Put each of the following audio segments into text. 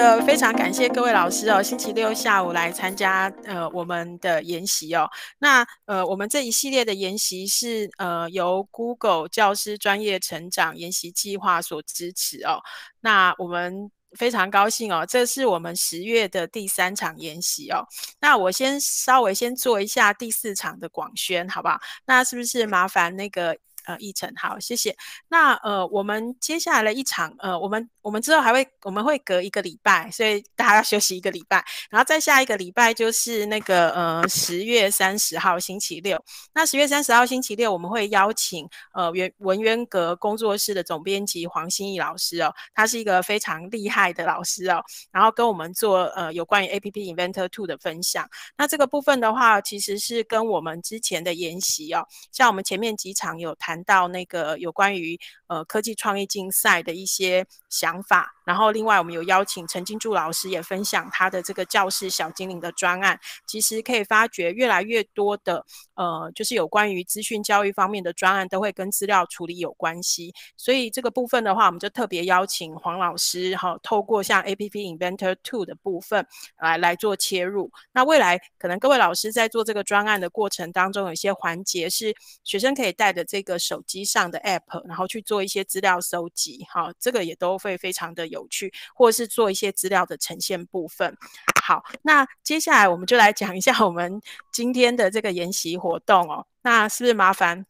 个非常感谢各位老师哦，星期六下午来参加呃我们的研习哦。那呃，我们这一系列的研习是呃由 Google 教师专业成长研习计划所支持哦。那我们非常高兴哦，这是我们十月的第三场研习哦。那我先稍微先做一下第四场的广宣，好不好？那是不是麻烦那个呃议晨？好，谢谢。那呃，我们接下来的一场呃我们。我们之后还会，我们会隔一个礼拜，所以大家要休息一个礼拜，然后再下一个礼拜就是那个呃十月三十号星期六。那十月三十号星期六我们会邀请呃原文渊阁工作室的总编辑黄心怡老师哦，他是一个非常厉害的老师哦，然后跟我们做呃有关于 A P P Inventor Two 的分享。那这个部分的话，其实是跟我们之前的研习哦，像我们前面几场有谈到那个有关于。呃，科技创意竞赛的一些想法，然后另外我们有邀请陈金柱老师也分享他的这个教室小精灵的专案。其实可以发觉越来越多的呃，就是有关于资讯教育方面的专案都会跟资料处理有关系。所以这个部分的话，我们就特别邀请黄老师哈，透过像 App Inventor Two 的部分来来做切入。那未来可能各位老师在做这个专案的过程当中，有一些环节是学生可以带着这个手机上的 App，然后去做。一些资料收集，哈，这个也都会非常的有趣，或是做一些资料的呈现部分。好，那接下来我们就来讲一下我们今天的这个研习活动哦，那是不是麻烦？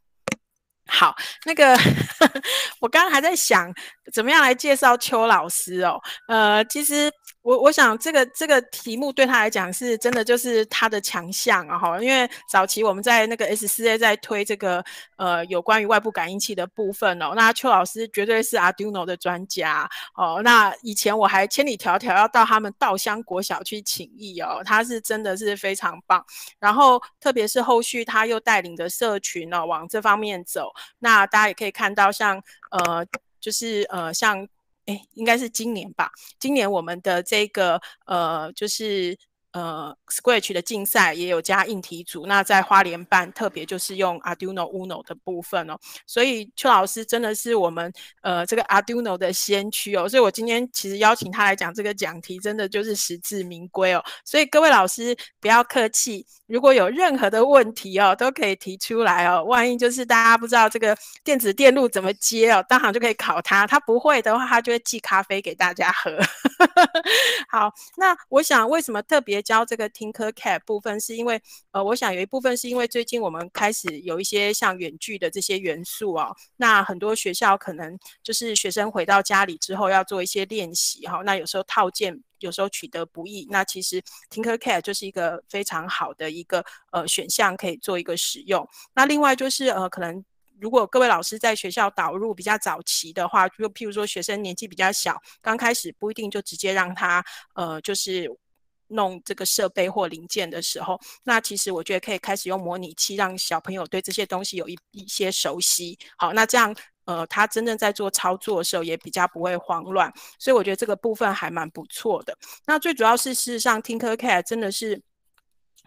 好，那个 我刚刚还在想怎么样来介绍邱老师哦，呃，其实。我我想这个这个题目对他来讲是真的，就是他的强项啊哈。因为早期我们在那个 S 四 A 在推这个呃有关于外部感应器的部分哦，那邱老师绝对是 Arduino 的专家哦。那以前我还千里迢迢要到他们稻香国小去请益哦，他是真的是非常棒。然后特别是后续他又带领的社群哦往这方面走，那大家也可以看到像呃就是呃像。哎，应该是今年吧。今年我们的这个，呃，就是。呃，Scratch 的竞赛也有加硬题组，那在花莲办特别就是用 Arduino Uno 的部分哦，所以邱老师真的是我们呃这个 Arduino 的先驱哦，所以我今天其实邀请他来讲这个讲题，真的就是实至名归哦。所以各位老师不要客气，如果有任何的问题哦，都可以提出来哦。万一就是大家不知道这个电子电路怎么接哦，当场就可以考他，他不会的话，他就会寄咖啡给大家喝。好，那我想为什么特别？教这个 Cat 部分，是因为呃，我想有一部分是因为最近我们开始有一些像远距的这些元素哦。那很多学校可能就是学生回到家里之后要做一些练习哈。那有时候套件有时候取得不易，那其实 c a 卡就是一个非常好的一个呃选项，可以做一个使用。那另外就是呃，可能如果各位老师在学校导入比较早期的话，就譬如说学生年纪比较小，刚开始不一定就直接让他呃就是。弄这个设备或零件的时候，那其实我觉得可以开始用模拟器，让小朋友对这些东西有一一些熟悉。好，那这样呃，他真正在做操作的时候也比较不会慌乱。所以我觉得这个部分还蛮不错的。那最主要是事实上，ThinkCare 真的是。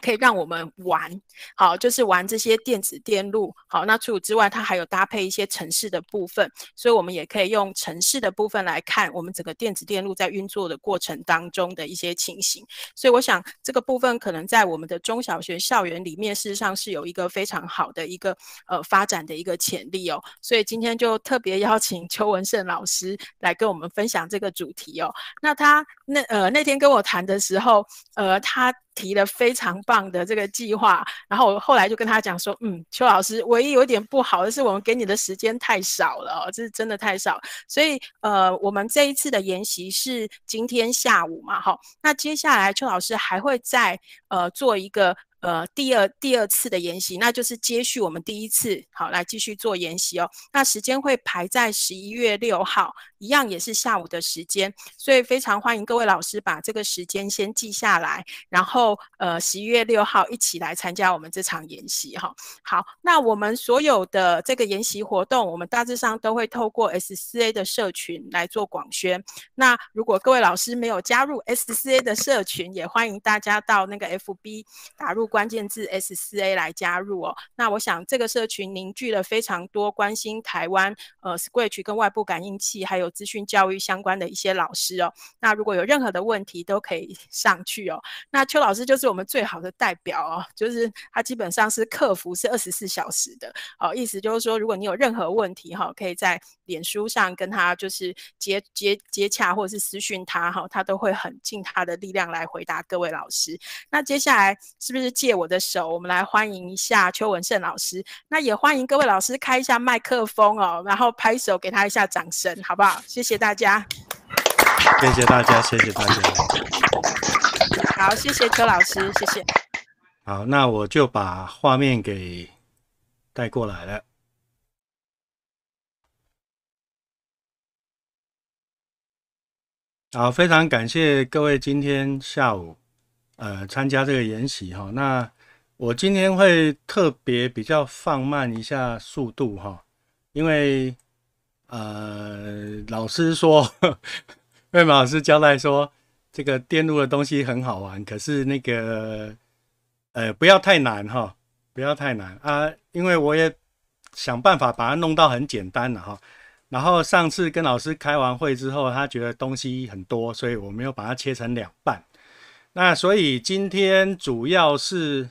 可以让我们玩，好，就是玩这些电子电路，好，那除此之外，它还有搭配一些城市的部分，所以我们也可以用城市的部分来看我们整个电子电路在运作的过程当中的一些情形。所以我想这个部分可能在我们的中小学校园里面，事实上是有一个非常好的一个呃发展的一个潜力哦。所以今天就特别邀请邱文胜老师来跟我们分享这个主题哦。那他那呃那天跟我谈的时候，呃，他提了非常。棒的这个计划，然后我后来就跟他讲说，嗯，邱老师，唯一有点不好的是，我们给你的时间太少了，这是真的太少。所以，呃，我们这一次的研习是今天下午嘛，哈。那接下来邱老师还会在呃做一个。呃，第二第二次的研习，那就是接续我们第一次，好，来继续做研习哦。那时间会排在十一月六号，一样也是下午的时间，所以非常欢迎各位老师把这个时间先记下来，然后呃，十一月六号一起来参加我们这场研习哈。好，那我们所有的这个研习活动，我们大致上都会透过 S 四 A 的社群来做广宣。那如果各位老师没有加入 S 四 A 的社群，也欢迎大家到那个 FB 打入。关键字 S 四 A 来加入哦，那我想这个社群凝聚了非常多关心台湾呃 s u i t c h 跟外部感应器还有资讯教育相关的一些老师哦，那如果有任何的问题都可以 上去哦，那邱老师就是我们最好的代表哦，就是他基本上是客服是二十四小时的哦，意思就是说如果你有任何问题哈，可以在。脸书上跟他就是接接接洽，或者是私讯他哈，他都会很尽他的力量来回答各位老师。那接下来是不是借我的手，我们来欢迎一下邱文胜老师？那也欢迎各位老师开一下麦克风哦，然后拍手给他一下掌声，好不好？谢谢大家。谢谢大家，谢谢大家。好，谢谢邱老师，谢谢。好，那我就把画面给带过来了。好，非常感谢各位今天下午，呃，参加这个研习哈。那我今天会特别比较放慢一下速度哈，因为呃，老师说，魏老师交代说，这个电路的东西很好玩，可是那个呃，不要太难哈，不要太难啊，因为我也想办法把它弄到很简单了哈。然后上次跟老师开完会之后，他觉得东西很多，所以我没有把它切成两半。那所以今天主要是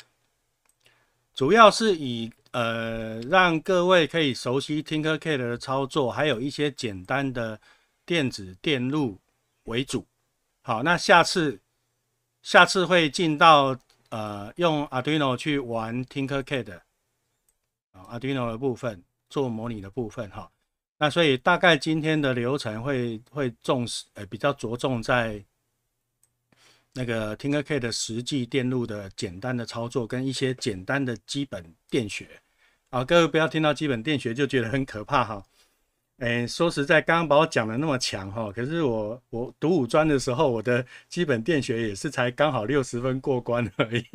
主要是以呃让各位可以熟悉 Tinkercad 的操作，还有一些简单的电子电路为主。好，那下次下次会进到呃用 Arduino 去玩 Tinkercad 啊，Arduino 的部分做模拟的部分哈。那所以大概今天的流程会会重视，呃，比较着重在那个听歌 K 的实际电路的简单的操作，跟一些简单的基本电学。啊，各位不要听到基本电学就觉得很可怕哈。哎，说实在，刚刚把我讲的那么强哈，可是我我读五专的时候，我的基本电学也是才刚好六十分过关而已。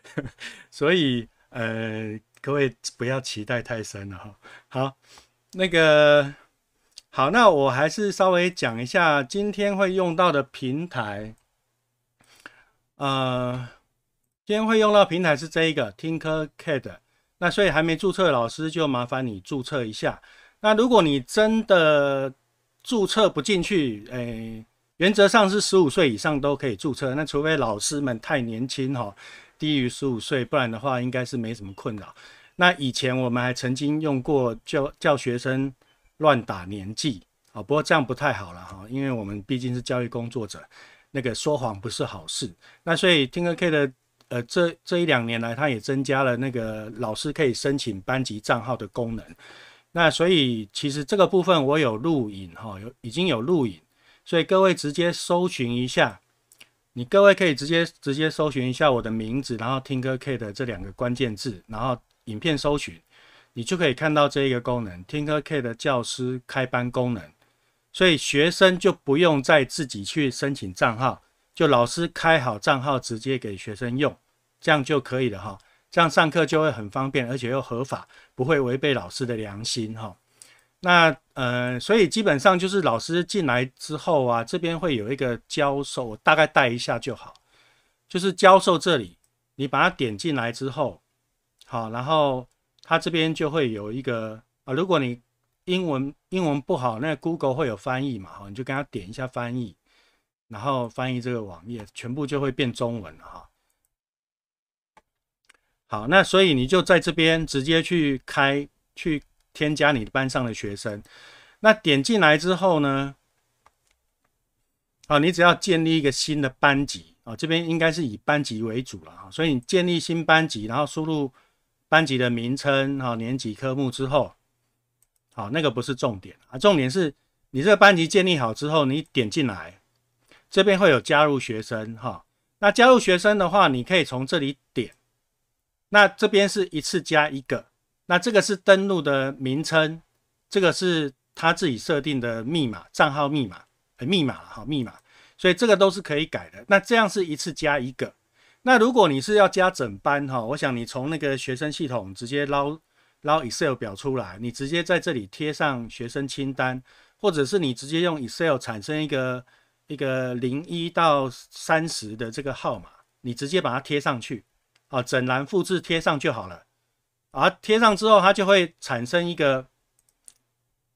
所以呃，各位不要期待太深了哈。好。那个好，那我还是稍微讲一下今天会用到的平台。呃，今天会用到平台是这一个 TinkerCAD，那所以还没注册的老师就麻烦你注册一下。那如果你真的注册不进去，诶，原则上是十五岁以上都可以注册，那除非老师们太年轻哈，低于十五岁，不然的话应该是没什么困扰。那以前我们还曾经用过教教学生乱打年纪啊，不过这样不太好了哈，因为我们毕竟是教育工作者，那个说谎不是好事。那所以听歌 K 的呃这这一两年来，他也增加了那个老师可以申请班级账号的功能。那所以其实这个部分我有录影哈，有已经有录影，所以各位直接搜寻一下，你各位可以直接直接搜寻一下我的名字，然后听歌 K 的这两个关键字，然后。影片搜寻，你就可以看到这一个功能，听课 K 的教师开班功能，所以学生就不用再自己去申请账号，就老师开好账号，直接给学生用，这样就可以了哈。这样上课就会很方便，而且又合法，不会违背老师的良心哈。那呃，所以基本上就是老师进来之后啊，这边会有一个教授，大概带一下就好，就是教授这里，你把它点进来之后。好，然后它这边就会有一个啊，如果你英文英文不好，那 Google 会有翻译嘛？哈，你就跟它点一下翻译，然后翻译这个网页，全部就会变中文了哈。好，那所以你就在这边直接去开，去添加你班上的学生。那点进来之后呢，啊，你只要建立一个新的班级啊，这边应该是以班级为主了啊，所以你建立新班级，然后输入。班级的名称哈，年级科目之后，好，那个不是重点啊，重点是你这个班级建立好之后，你点进来，这边会有加入学生哈，那加入学生的话，你可以从这里点，那这边是一次加一个，那这个是登录的名称，这个是他自己设定的密码，账号密码，呃，密码哈，密码，所以这个都是可以改的，那这样是一次加一个。那如果你是要加整班哈，我想你从那个学生系统直接捞捞 Excel 表出来，你直接在这里贴上学生清单，或者是你直接用 Excel 产生一个一个零一到三十的这个号码，你直接把它贴上去，啊，整栏复制贴上就好了。而贴上之后，它就会产生一个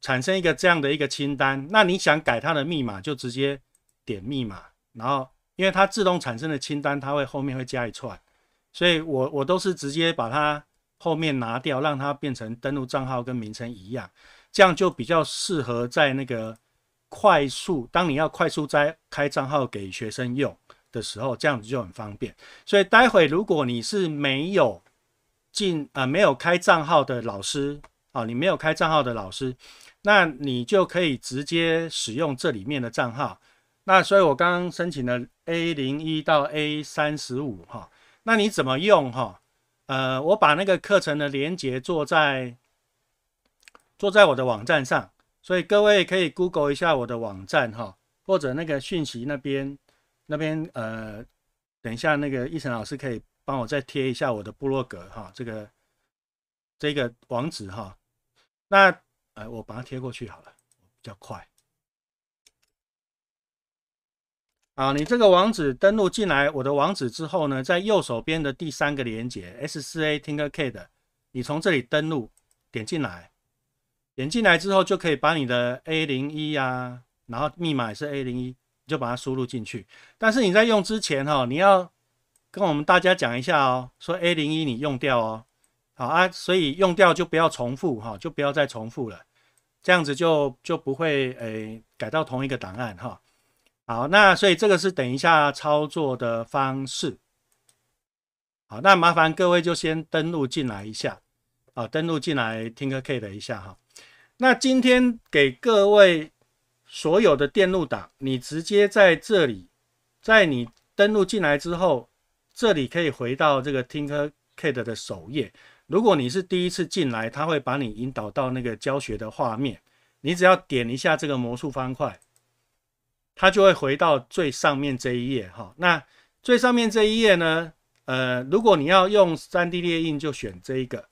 产生一个这样的一个清单。那你想改它的密码，就直接点密码，然后。因为它自动产生的清单，它会后面会加一串，所以我我都是直接把它后面拿掉，让它变成登录账号跟名称一样，这样就比较适合在那个快速，当你要快速在开账号给学生用的时候，这样子就很方便。所以待会如果你是没有进呃没有开账号的老师啊，你没有开账号的老师，那你就可以直接使用这里面的账号。那所以，我刚刚申请了 A 零一到 A 三十五，哈。那你怎么用，哈？呃，我把那个课程的连接做在做在我的网站上，所以各位可以 Google 一下我的网站，哈，或者那个讯息那边那边，呃，等一下那个一晨老师可以帮我再贴一下我的部落格，哈，这个这个网址，哈。那呃，我把它贴过去好了，比较快。啊，你这个网址登录进来我的网址之后呢，在右手边的第三个连接 S4A t i n k e r k a d 你从这里登录，点进来，点进来之后就可以把你的 A01 啊，然后密码是 A01，就把它输入进去。但是你在用之前哈，你要跟我们大家讲一下哦，说 A01 你用掉哦，好啊，所以用掉就不要重复哈，就不要再重复了，这样子就就不会诶改到同一个档案哈。好，那所以这个是等一下操作的方式。好，那麻烦各位就先登录进来一下啊，登录进来听个 K 的一下哈。那今天给各位所有的电路党，你直接在这里，在你登录进来之后，这里可以回到这个听歌 K 的首页。如果你是第一次进来，他会把你引导到那个教学的画面。你只要点一下这个魔术方块。它就会回到最上面这一页，哈。那最上面这一页呢？呃，如果你要用三 D 列印，就选这一个，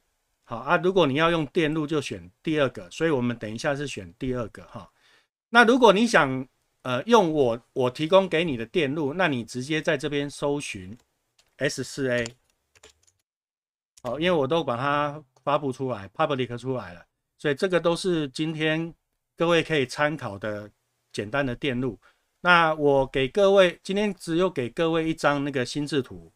好啊。如果你要用电路，就选第二个。所以我们等一下是选第二个，哈。那如果你想，呃，用我我提供给你的电路，那你直接在这边搜寻 S4A，好，因为我都把它发布出来，public 出来了，所以这个都是今天各位可以参考的简单的电路。那我给各位，今天只有给各位一张那个心智图，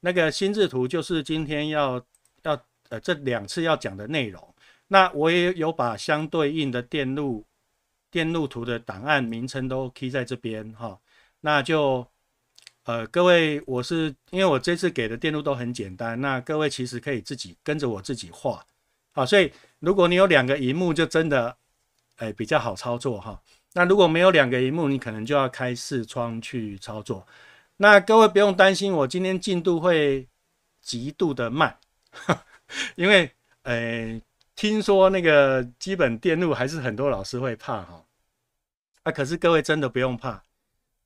那个心智图就是今天要要呃这两次要讲的内容。那我也有把相对应的电路电路图的档案名称都贴在这边哈。那就呃各位，我是因为我这次给的电路都很简单，那各位其实可以自己跟着我自己画啊。所以如果你有两个荧幕，就真的哎比较好操作哈。那如果没有两个荧幕，你可能就要开视窗去操作。那各位不用担心，我今天进度会极度的慢，因为呃，听说那个基本电路还是很多老师会怕哈。啊，可是各位真的不用怕，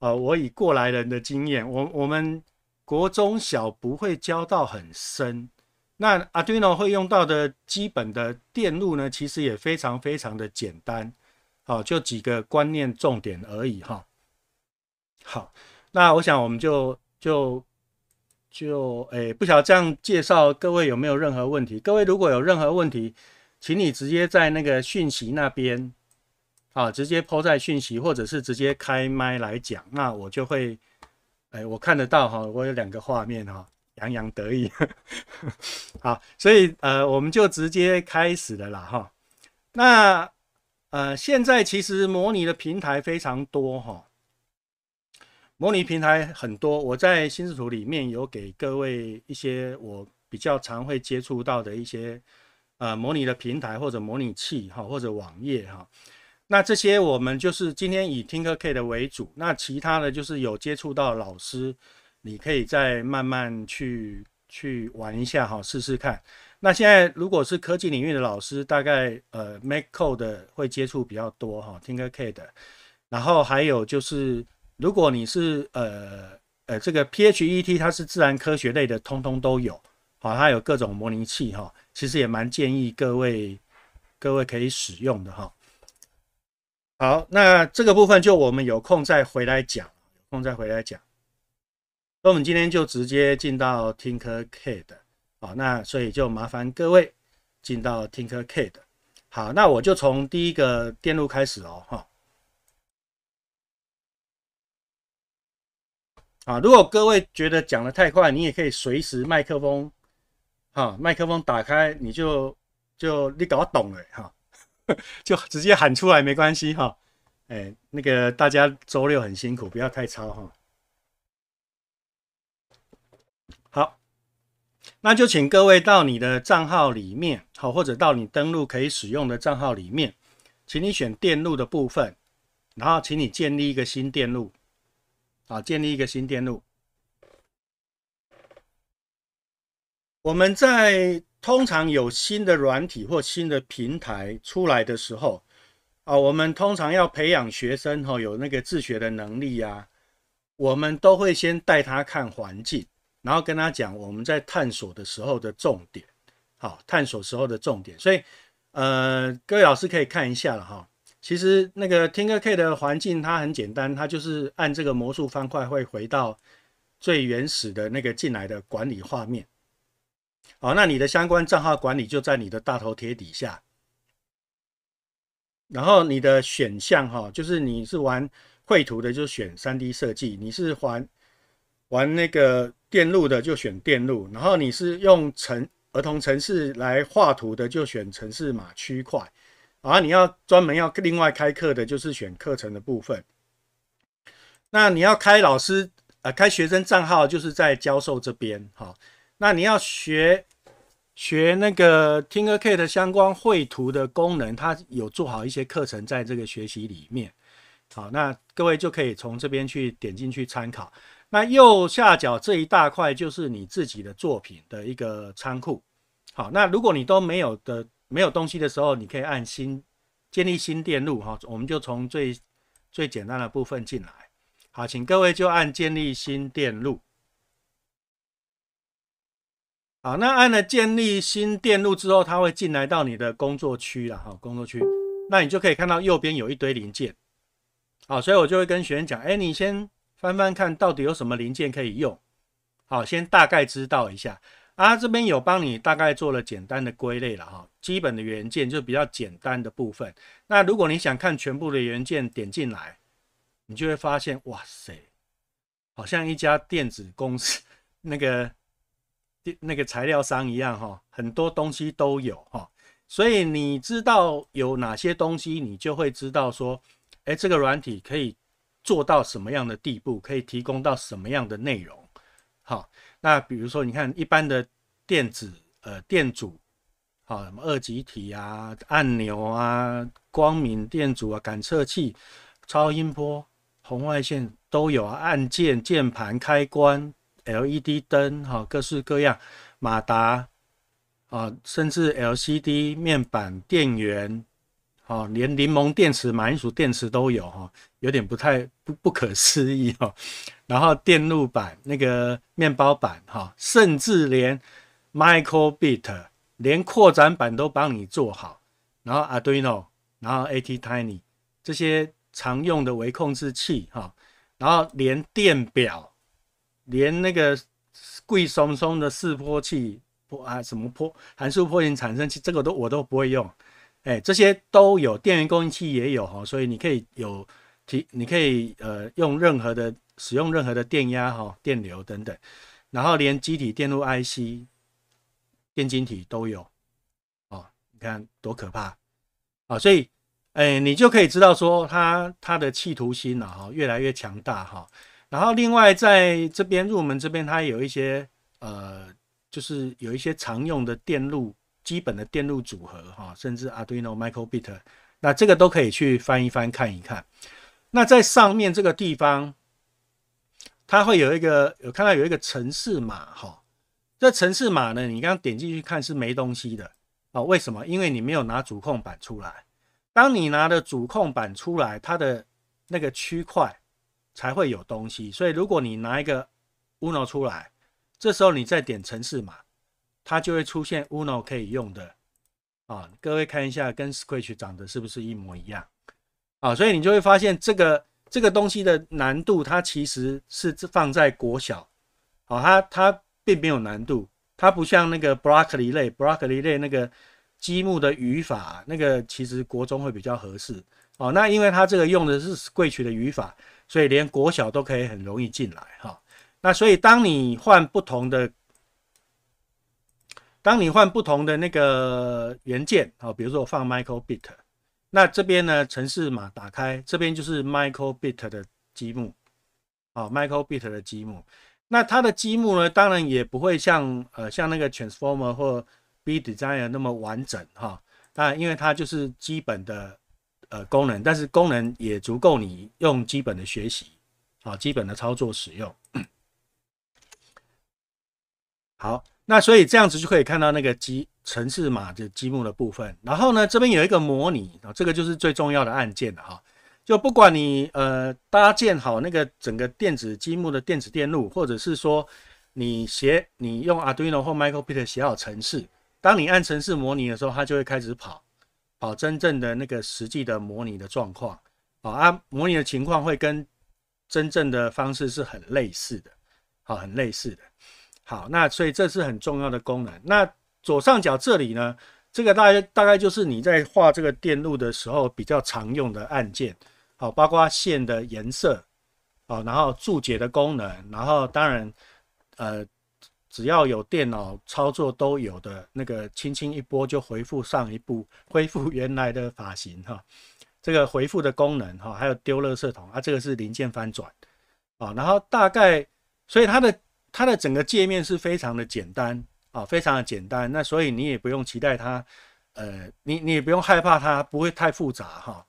呃，我以过来人的经验，我我们国中小不会教到很深。那 Arduino 会用到的基本的电路呢，其实也非常非常的简单。好，就几个观念重点而已哈。好，那我想我们就就就诶，不晓得这样介绍各位有没有任何问题？各位如果有任何问题，请你直接在那个讯息那边啊，直接抛在讯息，或者是直接开麦来讲，那我就会诶，我看得到哈，我有两个画面哈，洋洋得意。好，所以呃，我们就直接开始了啦哈。那呃，现在其实模拟的平台非常多哈，模拟平台很多。我在新视图里面有给各位一些我比较常会接触到的一些呃模拟的平台或者模拟器哈，或者网页哈。那这些我们就是今天以 t i n k e r 为主，那其他的就是有接触到老师，你可以再慢慢去去玩一下哈，试试看。那现在如果是科技领域的老师，大概呃，Make Code 的会接触比较多哈，Tinker 的，然后还有就是，如果你是呃呃这个 P H E T，它是自然科学类的，通通都有，好，它有各种模拟器哈，其实也蛮建议各位各位可以使用的哈。好，那这个部分就我们有空再回来讲，有空再回来讲。那我们今天就直接进到 Tinker K 的。好，那所以就麻烦各位进到 TinkerCAD。好，那我就从第一个电路开始哦，哈。啊，如果各位觉得讲的太快，你也可以随时麦克风，哈，麦克风打开，你就就你搞懂了哈，就直接喊出来没关系哈。哎，那个大家周六很辛苦，不要太超哈。那就请各位到你的账号里面，好，或者到你登录可以使用的账号里面，请你选电路的部分，然后请你建立一个新电路，啊，建立一个新电路。我们在通常有新的软体或新的平台出来的时候，啊，我们通常要培养学生哈有那个自学的能力呀，我们都会先带他看环境。然后跟他讲我们在探索的时候的重点，好，探索时候的重点，所以呃，各位老师可以看一下了哈。其实那个天歌 K 的环境它很简单，它就是按这个魔术方块会回到最原始的那个进来的管理画面。好，那你的相关账号管理就在你的大头贴底下。然后你的选项哈，就是你是玩绘图的就选 3D 设计，你是玩。玩那个电路的就选电路，然后你是用城儿童城市来画图的就选城市码区块，啊，你要专门要另外开课的，就是选课程的部分。那你要开老师呃开学生账号，就是在教授这边哈。那你要学学那个 t i n k e r 相关绘图的功能，它有做好一些课程在这个学习里面。好，那各位就可以从这边去点进去参考。那右下角这一大块就是你自己的作品的一个仓库。好，那如果你都没有的没有东西的时候，你可以按新建立新电路哈。我们就从最最简单的部分进来。好，请各位就按建立新电路。好，那按了建立新电路之后，它会进来到你的工作区了哈。工作区，那你就可以看到右边有一堆零件。好，所以我就会跟学员讲，哎，你先。翻翻看，到底有什么零件可以用？好，先大概知道一下啊。这边有帮你大概做了简单的归类了哈，基本的元件就比较简单的部分。那如果你想看全部的元件，点进来，你就会发现，哇塞，好像一家电子公司 那个电那个材料商一样哈，很多东西都有哈。所以你知道有哪些东西，你就会知道说，哎，这个软体可以。做到什么样的地步，可以提供到什么样的内容？好，那比如说，你看一般的电子呃电阻，好，什么二极体啊、按钮啊、光敏电阻啊、感测器、超音波、红外线都有，按键、键盘、开关、LED 灯，好，各式各样，马达啊，甚至 LCD 面板、电源。哦，连柠檬电池、马铃薯电池都有哈，有点不太不不可思议哦。然后电路板那个面包板哈，甚至连 Microbit，连扩展板都帮你做好。然后 Arduino，然后 ATtiny 这些常用的微控制器哈，然后连电表，连那个贵松松的示波器，啊什么波函数波形产生器，这个都我都不会用。哎，这些都有，电源供应器也有哈，所以你可以有提，你可以呃用任何的使用任何的电压哈、电流等等，然后连机体电路 IC、电晶体都有，哦，你看多可怕啊！所以哎，你就可以知道说它它的企图心啊哈越来越强大哈，然后另外在这边入门这边它有一些呃，就是有一些常用的电路。基本的电路组合，哈，甚至 Arduino、Microbit，那这个都可以去翻一翻看一看。那在上面这个地方，它会有一个，有看到有一个城市码，哈。这城市码呢，你刚刚点进去看是没东西的，啊，为什么？因为你没有拿主控板出来。当你拿的主控板出来，它的那个区块才会有东西。所以如果你拿一个 Uno 出来，这时候你再点城市码。它就会出现 Uno 可以用的啊，各位看一下跟 s c r a t c h 长得是不是一模一样啊？所以你就会发现这个这个东西的难度，它其实是放在国小，啊，它它并没有难度，它不像那个 b r o c k l y 类 b r o c k l y 类那个积木的语法，那个其实国中会比较合适哦。那因为它这个用的是 Scratch 的语法，所以连国小都可以很容易进来哈。那所以当你换不同的当你换不同的那个元件，好，比如说我放 Michael Bit，那这边呢，城市码打开，这边就是 Michael Bit 的积木，啊，Michael Bit 的积木，那它的积木呢，当然也不会像呃像那个 Transformer 或 b e s i g n e r 那么完整哈，当然因为它就是基本的呃功能，但是功能也足够你用基本的学习啊，基本的操作使用，好。那所以这样子就可以看到那个积城市码的积木的部分，然后呢，这边有一个模拟啊，这个就是最重要的按键了哈。就不管你呃搭建好那个整个电子积木的电子电路，或者是说你写你用 Arduino 或 Microbit 写好程式，当你按程式模拟的时候，它就会开始跑跑真正的那个实际的模拟的状况啊，模拟的情况会跟真正的方式是很类似的，好，很类似的。好，那所以这是很重要的功能。那左上角这里呢，这个大大概就是你在画这个电路的时候比较常用的按键。好，包括线的颜色，好，然后注解的功能，然后当然，呃，只要有电脑操作都有的那个轻轻一拨就回复上一步，恢复原来的发型哈。这个回复的功能哈，还有丢热色桶啊，这个是零件翻转。啊，然后大概，所以它的。它的整个界面是非常的简单啊，非常的简单。那所以你也不用期待它，呃，你你也不用害怕它不会太复杂哈。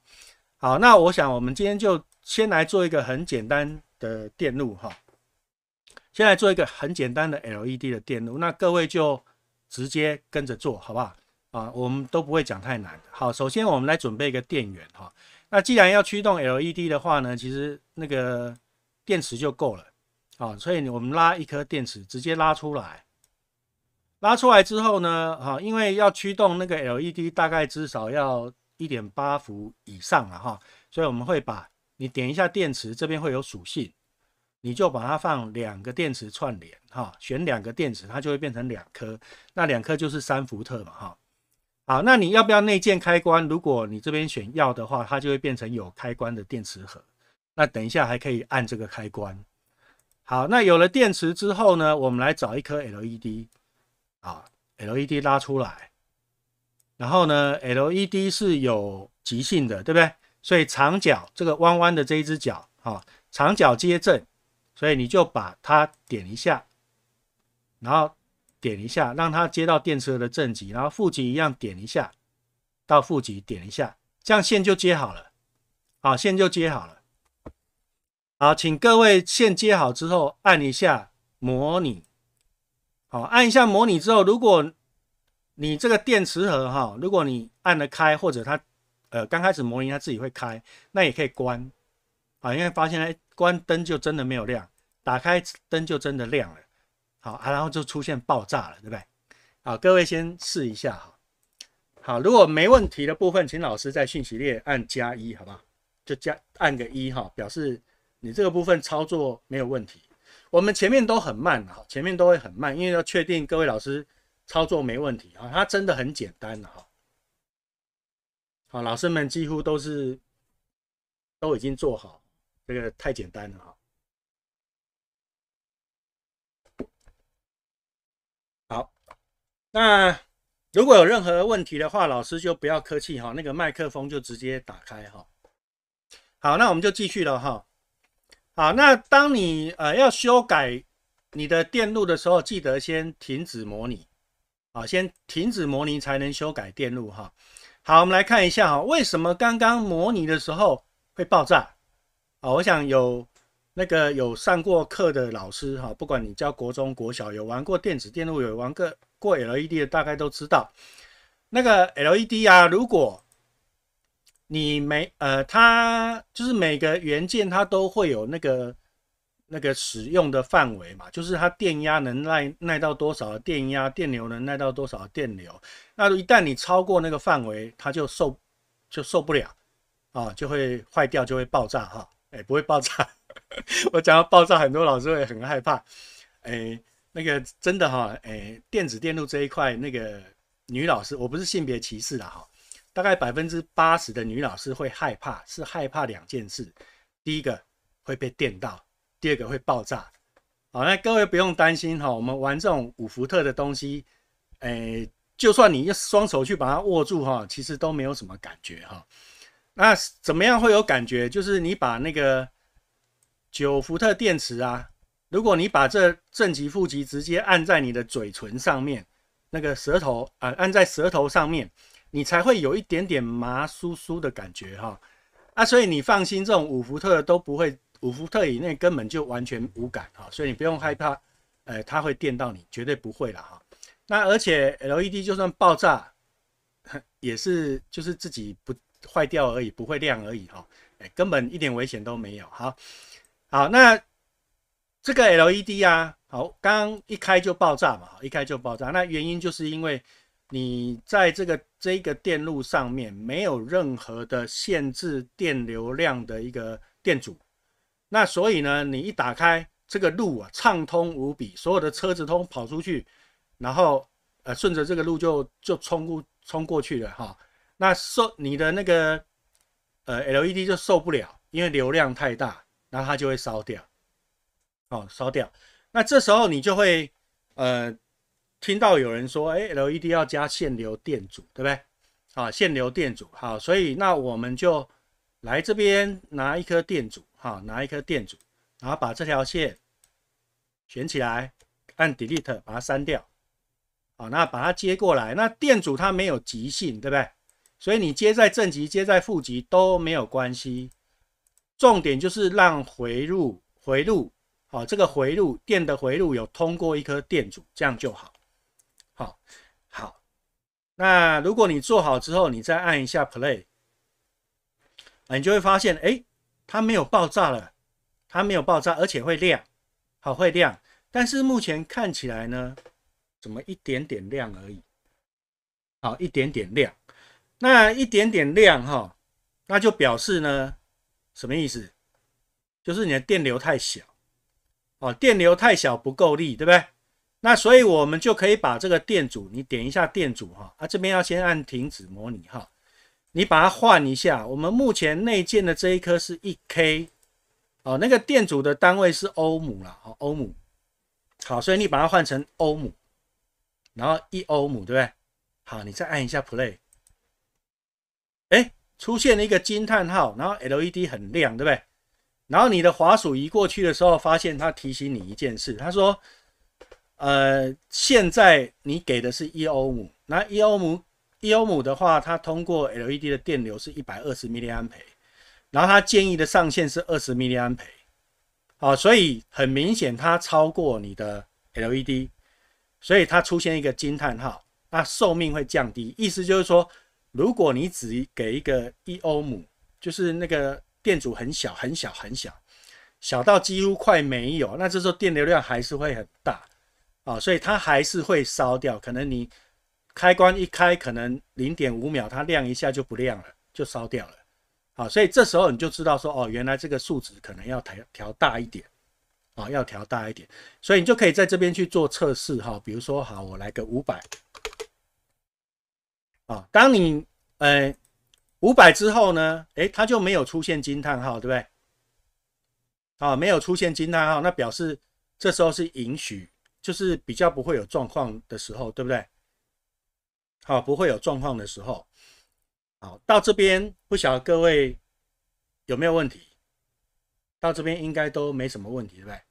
好，那我想我们今天就先来做一个很简单的电路哈，先来做一个很简单的 LED 的电路。那各位就直接跟着做好不好？啊，我们都不会讲太难。好，首先我们来准备一个电源哈。那既然要驱动 LED 的话呢，其实那个电池就够了。啊，所以我们拉一颗电池，直接拉出来。拉出来之后呢，哈，因为要驱动那个 LED，大概至少要一点八伏以上了哈。所以我们会把你点一下电池，这边会有属性，你就把它放两个电池串联，哈，选两个电池，它就会变成两颗，那两颗就是三伏特嘛，哈。好，那你要不要内建开关？如果你这边选要的话，它就会变成有开关的电池盒，那等一下还可以按这个开关。好，那有了电池之后呢，我们来找一颗 LED 啊，LED 拉出来，然后呢，LED 是有极性的，对不对？所以长角这个弯弯的这一只角啊，长角接正，所以你就把它点一下，然后点一下，让它接到电池的正极，然后负极一样点一下，到负极点一下，这样线就接好了，啊，线就接好了。好，请各位线接好之后按一下模拟，好，按一下模拟之后，如果你这个电池盒哈，如果你按得开，或者它呃刚开始模拟它自己会开，那也可以关，啊，因为发现哎关灯就真的没有亮，打开灯就真的亮了，好啊，然后就出现爆炸了，对不对？好，各位先试一下哈，好，如果没问题的部分，请老师在讯息列按加一，好不好？就加按个一哈，表示。你这个部分操作没有问题，我们前面都很慢哈，前面都会很慢，因为要确定各位老师操作没问题啊，它真的很简单哈。好，老师们几乎都是都已经做好，这个太简单了哈。好，那如果有任何问题的话，老师就不要客气哈，那个麦克风就直接打开哈。好，那我们就继续了哈。好，那当你呃要修改你的电路的时候，记得先停止模拟，啊，先停止模拟才能修改电路哈。好，我们来看一下哈，为什么刚刚模拟的时候会爆炸？啊，我想有那个有上过课的老师哈，不管你教国中国小，有玩过电子电路，有玩过过 LED 的，大概都知道那个 LED 啊，如果你每呃，它就是每个元件，它都会有那个那个使用的范围嘛，就是它电压能耐耐到多少电压，电流能耐到多少电流。那一旦你超过那个范围，它就受就受不了啊，就会坏掉，就会爆炸哈。哎，不会爆炸。我讲到爆炸，很多老师会很害怕。哎，那个真的哈，哎，电子电路这一块，那个女老师，我不是性别歧视啦哈。大概百分之八十的女老师会害怕，是害怕两件事：，第一个会被电到，第二个会爆炸。好，那各位不用担心哈，我们玩这种五伏特的东西，诶，就算你用双手去把它握住哈，其实都没有什么感觉哈。那怎么样会有感觉？就是你把那个九伏特电池啊，如果你把这正极、负极直接按在你的嘴唇上面，那个舌头啊，按在舌头上面。你才会有一点点麻酥酥的感觉哈，啊，所以你放心，这种五伏特都不会，五伏特以内根本就完全无感哦，所以你不用害怕，呃，它会电到你，绝对不会了哈。那而且 LED 就算爆炸，也是就是自己不坏掉而已，不会亮而已哈，哎，根本一点危险都没有。好，好，那这个 LED 啊，好，刚一开就爆炸嘛，一开就爆炸，那原因就是因为。你在这个这个电路上面没有任何的限制电流量的一个电阻，那所以呢，你一打开这个路啊，畅通无比，所有的车子通跑出去，然后呃，顺着这个路就就冲过冲过去了哈。那受你的那个呃 LED 就受不了，因为流量太大，那它就会烧掉，哦烧掉。那这时候你就会呃。听到有人说：“哎，LED 要加限流电阻，对不对？啊，限流电阻。好，所以那我们就来这边拿一颗电阻，哈，拿一颗电阻，然后把这条线选起来，按 Delete 把它删掉。好，那把它接过来。那电阻它没有极性，对不对？所以你接在正极，接在负极都没有关系。重点就是让回路回路，好，这个回路电的回路有通过一颗电阻，这样就好。”好，好，那如果你做好之后，你再按一下 play，你就会发现，哎，它没有爆炸了，它没有爆炸，而且会亮，好，会亮。但是目前看起来呢，怎么一点点亮而已，好，一点点亮，那一点点亮哈，那就表示呢，什么意思？就是你的电流太小，哦，电流太小不够力，对不对？那所以，我们就可以把这个电阻，你点一下电阻哈。啊，这边要先按停止模拟哈。你把它换一下，我们目前内建的这一颗是一 k，哦，那个电阻的单位是欧姆了，哦，欧姆。好，所以你把它换成欧姆，然后一欧姆，对不对？好，你再按一下 play。哎，出现了一个惊叹号，然后 LED 很亮，对不对？然后你的滑鼠移过去的时候，发现它提醒你一件事，它说。呃，现在你给的是一欧姆，那一欧姆一欧姆的话，它通过 LED 的电流是一百二十毫安培，然后它建议的上限是二十毫安培，好，所以很明显它超过你的 LED，所以它出现一个惊叹号，那寿命会降低。意思就是说，如果你只给一个一欧姆，就是那个电阻很小很小很小，小到几乎快没有，那这时候电流量还是会很大。啊，所以它还是会烧掉。可能你开关一开，可能零点五秒它亮一下就不亮了，就烧掉了。啊，所以这时候你就知道说，哦，原来这个数值可能要调调大一点，啊，要调大一点。所以你就可以在这边去做测试哈。比如说，好，我来个五百。啊，当你呃五百之后呢，哎，它就没有出现惊叹号，对不对？啊，没有出现惊叹号，那表示这时候是允许。就是比较不会有状况的时候，对不对？好，不会有状况的时候，好到这边不晓得各位有没有问题？到这边应该都没什么问题，对不对？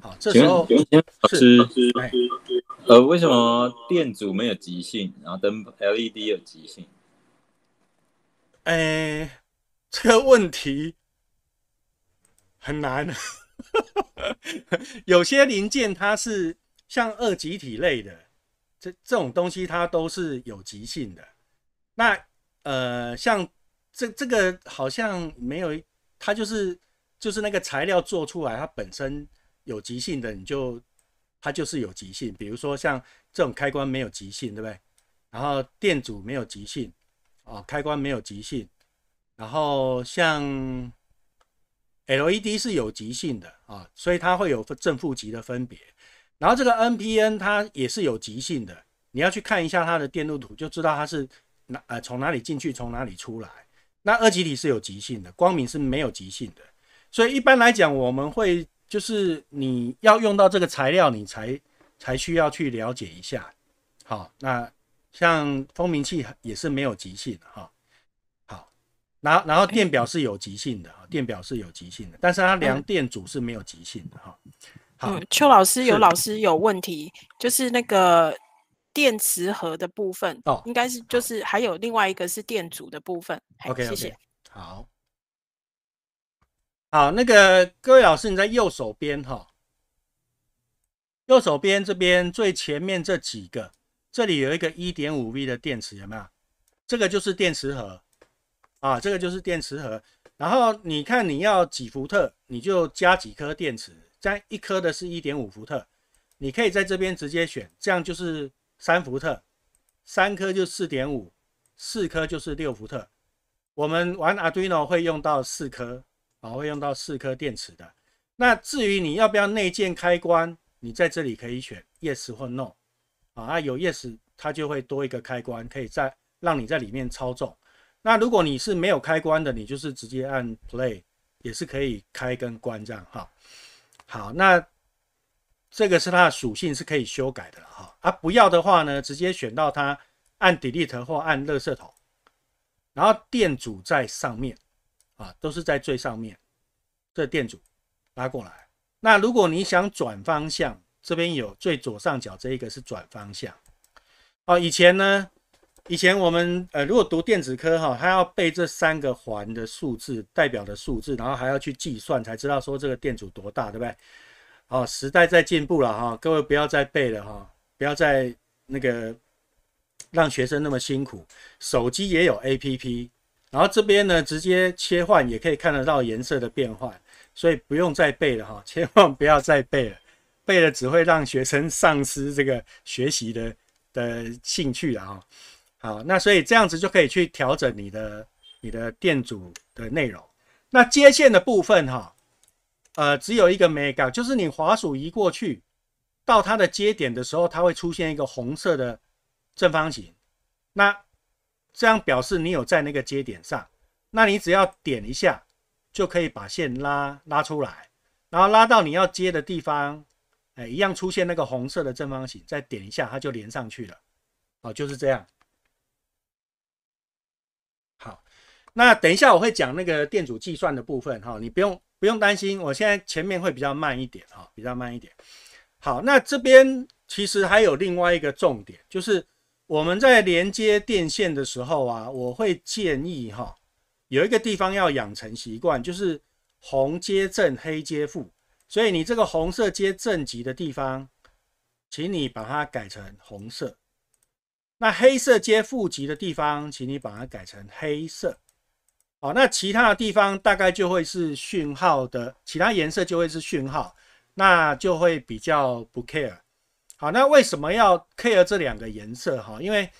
好，这时候是呃，为什么电阻没有极性，然后灯 LED 有极性？哎，这个问题很难。有些零件它是。像二极体类的，这这种东西它都是有极性的。那呃，像这这个好像没有，它就是就是那个材料做出来，它本身有极性的，你就它就是有极性。比如说像这种开关没有极性，对不对？然后电阻没有极性，哦，开关没有极性。然后像 L E D 是有极性的啊，所以它会有正负极的分别。然后这个 NPN 它也是有极性的，你要去看一下它的电路图，就知道它是哪呃从哪里进去，从哪里出来。那二极体是有极性的，光敏是没有极性的。所以一般来讲，我们会就是你要用到这个材料，你才才需要去了解一下。好，那像蜂鸣器也是没有极性的哈。好，然然后电表是有极性的哈，电表是有极性的，但是它量电阻是没有极性的哈。嗯，邱老师有老师有问题，就是那个电池盒的部分，哦，应该是就是还有另外一个是电阻的部分。OK，谢谢。好，好，那个各位老师，你在右手边哈，右手边这边最前面这几个，这里有一个一点五 V 的电池，有没有？这个就是电池盒啊，这个就是电池盒。然后你看你要几伏特，你就加几颗电池。在一颗的是一点五伏特，你可以在这边直接选，这样就是三伏特，三颗就四点五，四颗就是六伏特。我们玩 Arduino 会用到四颗，啊，会用到四颗电池的。那至于你要不要内建开关，你在这里可以选 Yes 或 No，啊，有 Yes 它就会多一个开关，可以在让你在里面操纵。那如果你是没有开关的，你就是直接按 Play 也是可以开跟关这样哈。好，那这个是它的属性是可以修改的了哈。啊，不要的话呢，直接选到它，按 Delete 或按垃圾桶，然后电阻在上面，啊，都是在最上面这电阻拉过来。那如果你想转方向，这边有最左上角这一个是转方向。哦，以前呢。以前我们呃，如果读电子科哈，他要背这三个环的数字代表的数字，然后还要去计算才知道说这个电阻多大，对不对？哦，时代在进步了哈，各位不要再背了哈，不要再那个让学生那么辛苦。手机也有 APP，然后这边呢直接切换也可以看得到颜色的变换，所以不用再背了哈，千万不要再背了，背了只会让学生丧失这个学习的的兴趣了哈。好，那所以这样子就可以去调整你的你的电阻的内容。那接线的部分哈，呃，只有一个 mega，就是你滑鼠移过去到它的接点的时候，它会出现一个红色的正方形。那这样表示你有在那个接点上。那你只要点一下，就可以把线拉拉出来，然后拉到你要接的地方，哎，一样出现那个红色的正方形，再点一下，它就连上去了。哦，就是这样。那等一下我会讲那个电阻计算的部分哈，你不用不用担心，我现在前面会比较慢一点哈，比较慢一点。好，那这边其实还有另外一个重点，就是我们在连接电线的时候啊，我会建议哈，有一个地方要养成习惯，就是红接正，黑接负。所以你这个红色接正极的地方，请你把它改成红色；那黑色接负极的地方，请你把它改成黑色。好，那其他的地方大概就会是讯号的，其他颜色就会是讯号，那就会比较不 care。好，那为什么要 care 这两个颜色哈？因为，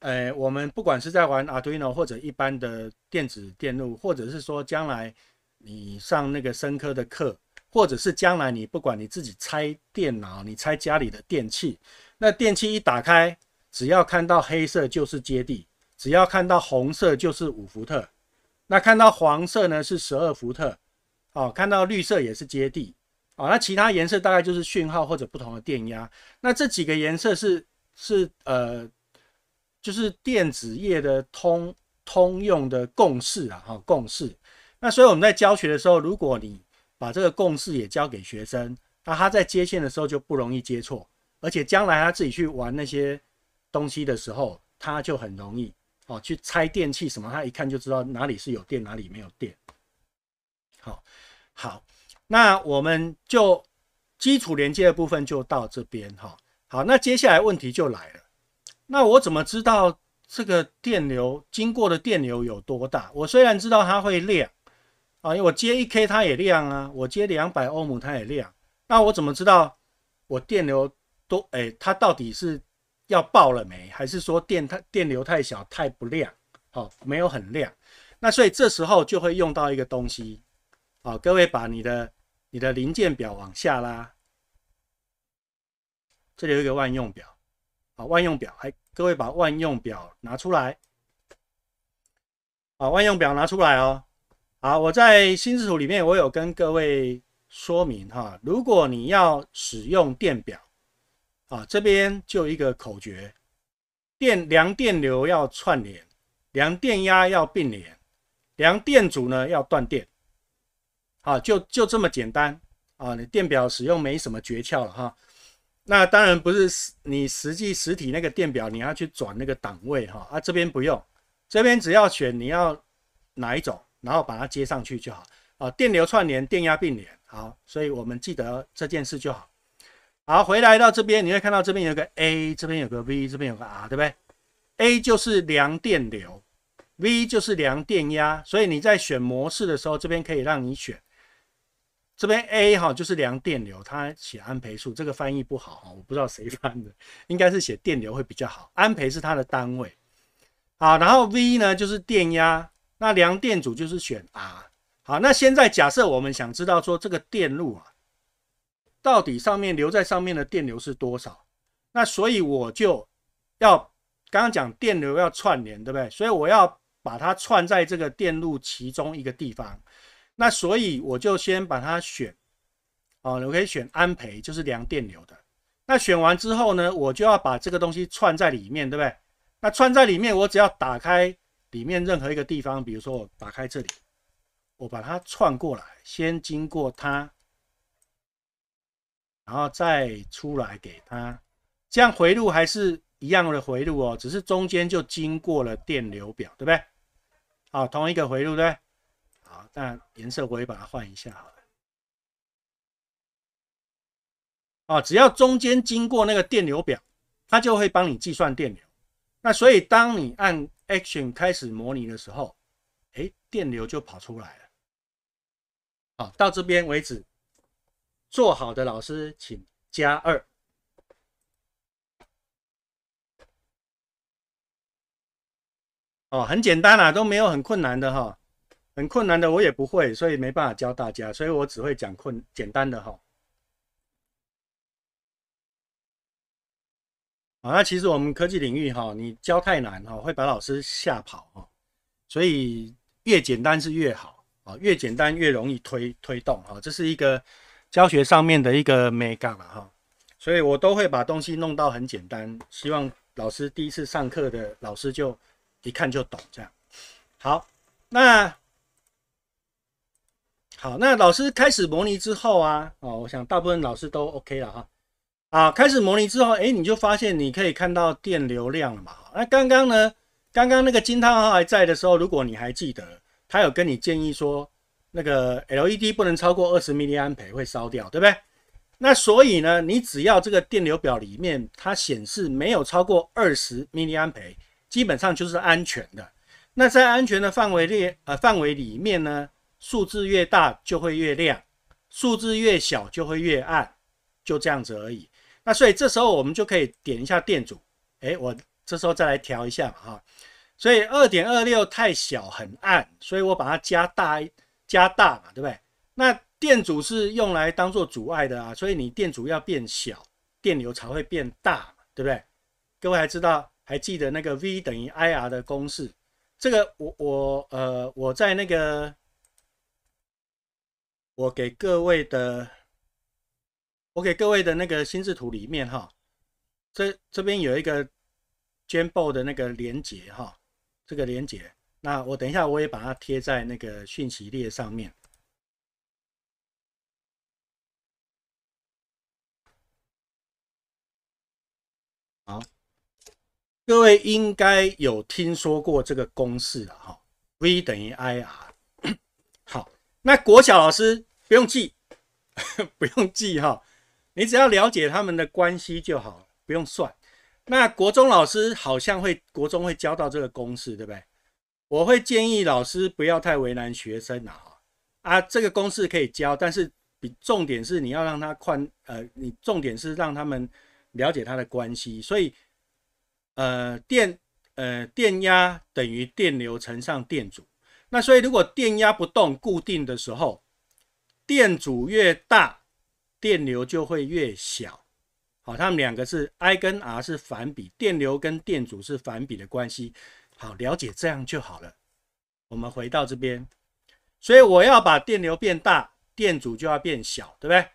呃，我们不管是在玩 Arduino 或者一般的电子电路，或者是说将来你上那个深科的课，或者是将来你不管你自己拆电脑，你拆家里的电器，那电器一打开，只要看到黑色就是接地，只要看到红色就是五伏特。那看到黄色呢是十二伏特，哦，看到绿色也是接地，哦，那其他颜色大概就是讯号或者不同的电压。那这几个颜色是是呃，就是电子业的通通用的共识啊，哈，共识。那所以我们在教学的时候，如果你把这个共识也教给学生，那他在接线的时候就不容易接错，而且将来他自己去玩那些东西的时候，他就很容易。哦，去拆电器什么，他一看就知道哪里是有电，哪里没有电。好，好，那我们就基础连接的部分就到这边哈。好，那接下来问题就来了，那我怎么知道这个电流经过的电流有多大？我虽然知道它会亮啊，因为我接一 k 它也亮啊，我接两百欧姆它也亮。那我怎么知道我电流都哎，它到底是？要爆了没？还是说电太电流太小，太不亮？好，没有很亮。那所以这时候就会用到一个东西。好，各位把你的你的零件表往下拉。这里有一个万用表。好，万用表，哎，各位把万用表拿出来。好，万用表拿出来哦。好，我在新视图里面我有跟各位说明哈，如果你要使用电表。啊，这边就一个口诀：电量电流要串联，量电压要并联，量电阻呢要断电。啊，就就这么简单啊！你电表使用没什么诀窍了哈。那当然不是你实际实体那个电表，你要去转那个档位哈。啊，这边不用，这边只要选你要哪一种，然后把它接上去就好。啊，电流串联，电压并联。好，所以我们记得这件事就好。好，回来到这边，你会看到这边有个 A，这边有个 V，这边有个 R，对不对？A 就是量电流，V 就是量电压，所以你在选模式的时候，这边可以让你选。这边 A 哈就是量电流，它写安培数，这个翻译不好哈，我不知道谁翻的，应该是写电流会比较好，安培是它的单位。好，然后 V 呢就是电压，那量电阻就是选 R。好，那现在假设我们想知道说这个电路啊。到底上面留在上面的电流是多少？那所以我就要刚刚讲电流要串联，对不对？所以我要把它串在这个电路其中一个地方。那所以我就先把它选，哦，我可以选安培，就是量电流的。那选完之后呢，我就要把这个东西串在里面，对不对？那串在里面，我只要打开里面任何一个地方，比如说我打开这里，我把它串过来，先经过它。然后再出来给它，这样回路还是一样的回路哦，只是中间就经过了电流表，对不对？好，同一个回路，对。好，那颜色我也把它换一下，好了。哦，只要中间经过那个电流表，它就会帮你计算电流。那所以当你按 Action 开始模拟的时候，哎，电流就跑出来了。好，到这边为止。做好的老师，请加二。哦，很简单啦，都没有很困难的哈，很困难的我也不会，所以没办法教大家，所以我只会讲困简单的哈。啊，那其实我们科技领域哈，你教太难哈，会把老师吓跑哈，所以越简单是越好啊，越简单越容易推推动哈，这是一个。教学上面的一个美感了哈，所以我都会把东西弄到很简单，希望老师第一次上课的老师就一看就懂这样。好，那好，那老师开始模拟之后啊，哦，我想大部分老师都 OK 了哈。啊，开始模拟之后，哎，你就发现你可以看到电流量了嘛？那刚刚呢？刚刚那个金汤号还在的时候，如果你还记得，他有跟你建议说。那个 LED 不能超过二十毫安培会烧掉，对不对？那所以呢，你只要这个电流表里面它显示没有超过二十毫安培，基本上就是安全的。那在安全的范围列呃，范围里面呢，数字越大就会越亮，数字越小就会越暗，就这样子而已。那所以这时候我们就可以点一下电阻，哎，我这时候再来调一下哈。所以二点二六太小很暗，所以我把它加大。加大嘛，对不对？那电阻是用来当做阻碍的啊，所以你电阻要变小，电流才会变大嘛，对不对？各位还知道，还记得那个 V 等于 I R 的公式？这个我我呃，我在那个我给各位的我给各位的那个心智图里面哈，这这边有一个 j a m b o 的那个连接哈，这个连接。那我等一下我也把它贴在那个讯息列上面。好，各位应该有听说过这个公式了哈，V 等于 I R。好，那国小老师不用记，不用记哈，你只要了解他们的关系就好不用算。那国中老师好像会国中会教到这个公式，对不对？我会建议老师不要太为难学生啦，哈啊，这个公式可以教，但是比重点是你要让他宽，呃，你重点是让他们了解它的关系，所以，呃，电，呃，电压等于电流乘上电阻，那所以如果电压不动固定的时候，电阻越大，电流就会越小，好，它们两个是 I 跟 R 是反比，电流跟电阻是反比的关系。好，了解这样就好了。我们回到这边，所以我要把电流变大，电阻就要变小，对不对？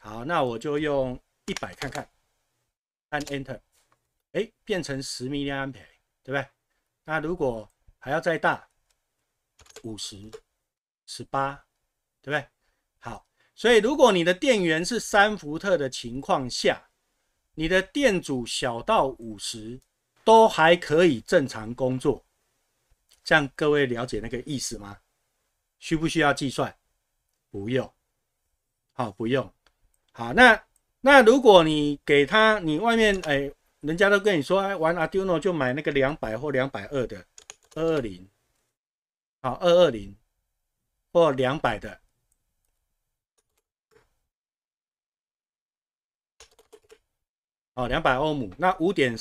好，那我就用一百看看，按 Enter，哎，变成十微安培，对不对？那如果还要再大，五十，十八，对不对？好，所以如果你的电源是三伏特的情况下，你的电阻小到五十。都还可以正常工作，这样各位了解那个意思吗？需不需要计算？不用，好，不用，好。那那如果你给他，你外面哎，人家都跟你说，哎，玩 Arduino 就买那个两百或两百二的二二零，好，二二零或两百的，哦，两百欧姆，那五点。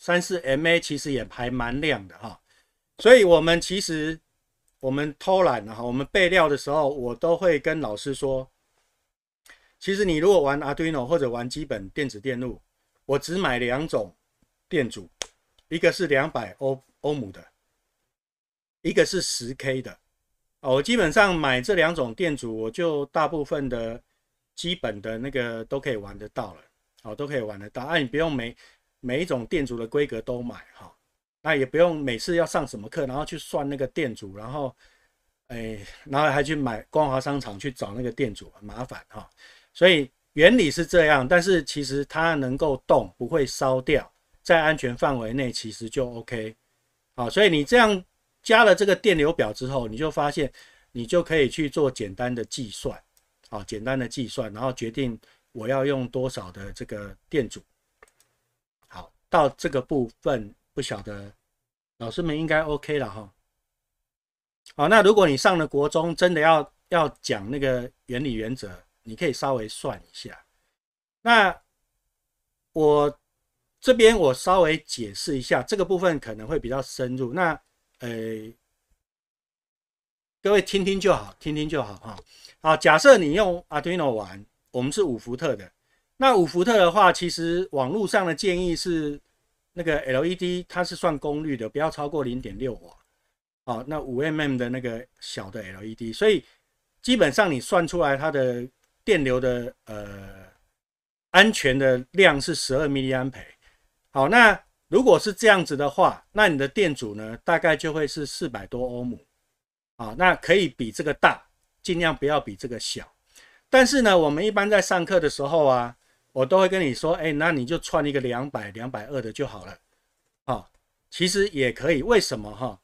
三四 MA 其实也还蛮亮的哈，所以我们其实我们偷懒了哈，我们备料的时候，我都会跟老师说，其实你如果玩 Arduino 或者玩基本电子电路，我只买两种电阻，一个是两百欧欧姆的，一个是十 K 的，哦，我基本上买这两种电阻，我就大部分的基本的那个都可以玩得到了，哦，都可以玩得到，啊，你不用每每一种电阻的规格都买哈，那也不用每次要上什么课，然后去算那个电阻，然后哎，然后还去买光华商场去找那个店主，很麻烦哈。所以原理是这样，但是其实它能够动，不会烧掉，在安全范围内其实就 OK。好，所以你这样加了这个电流表之后，你就发现你就可以去做简单的计算，好，简单的计算，然后决定我要用多少的这个电阻。到这个部分不晓得老师们应该 OK 了哈。好，那如果你上了国中，真的要要讲那个原理原则，你可以稍微算一下。那我这边我稍微解释一下这个部分可能会比较深入。那呃，各位听听就好，听听就好哈。好，假设你用 Arduino 玩，我们是五伏特的。那五伏特的话，其实网络上的建议是，那个 LED 它是算功率的，不要超过零点六瓦。好，那五 mm 的那个小的 LED，所以基本上你算出来它的电流的呃安全的量是十二 m 安培。好，那如果是这样子的话，那你的电阻呢大概就会是四百多欧姆。啊，那可以比这个大，尽量不要比这个小。但是呢，我们一般在上课的时候啊。我都会跟你说，哎，那你就串一个两百、两百二的就好了，好，其实也可以。为什么哈？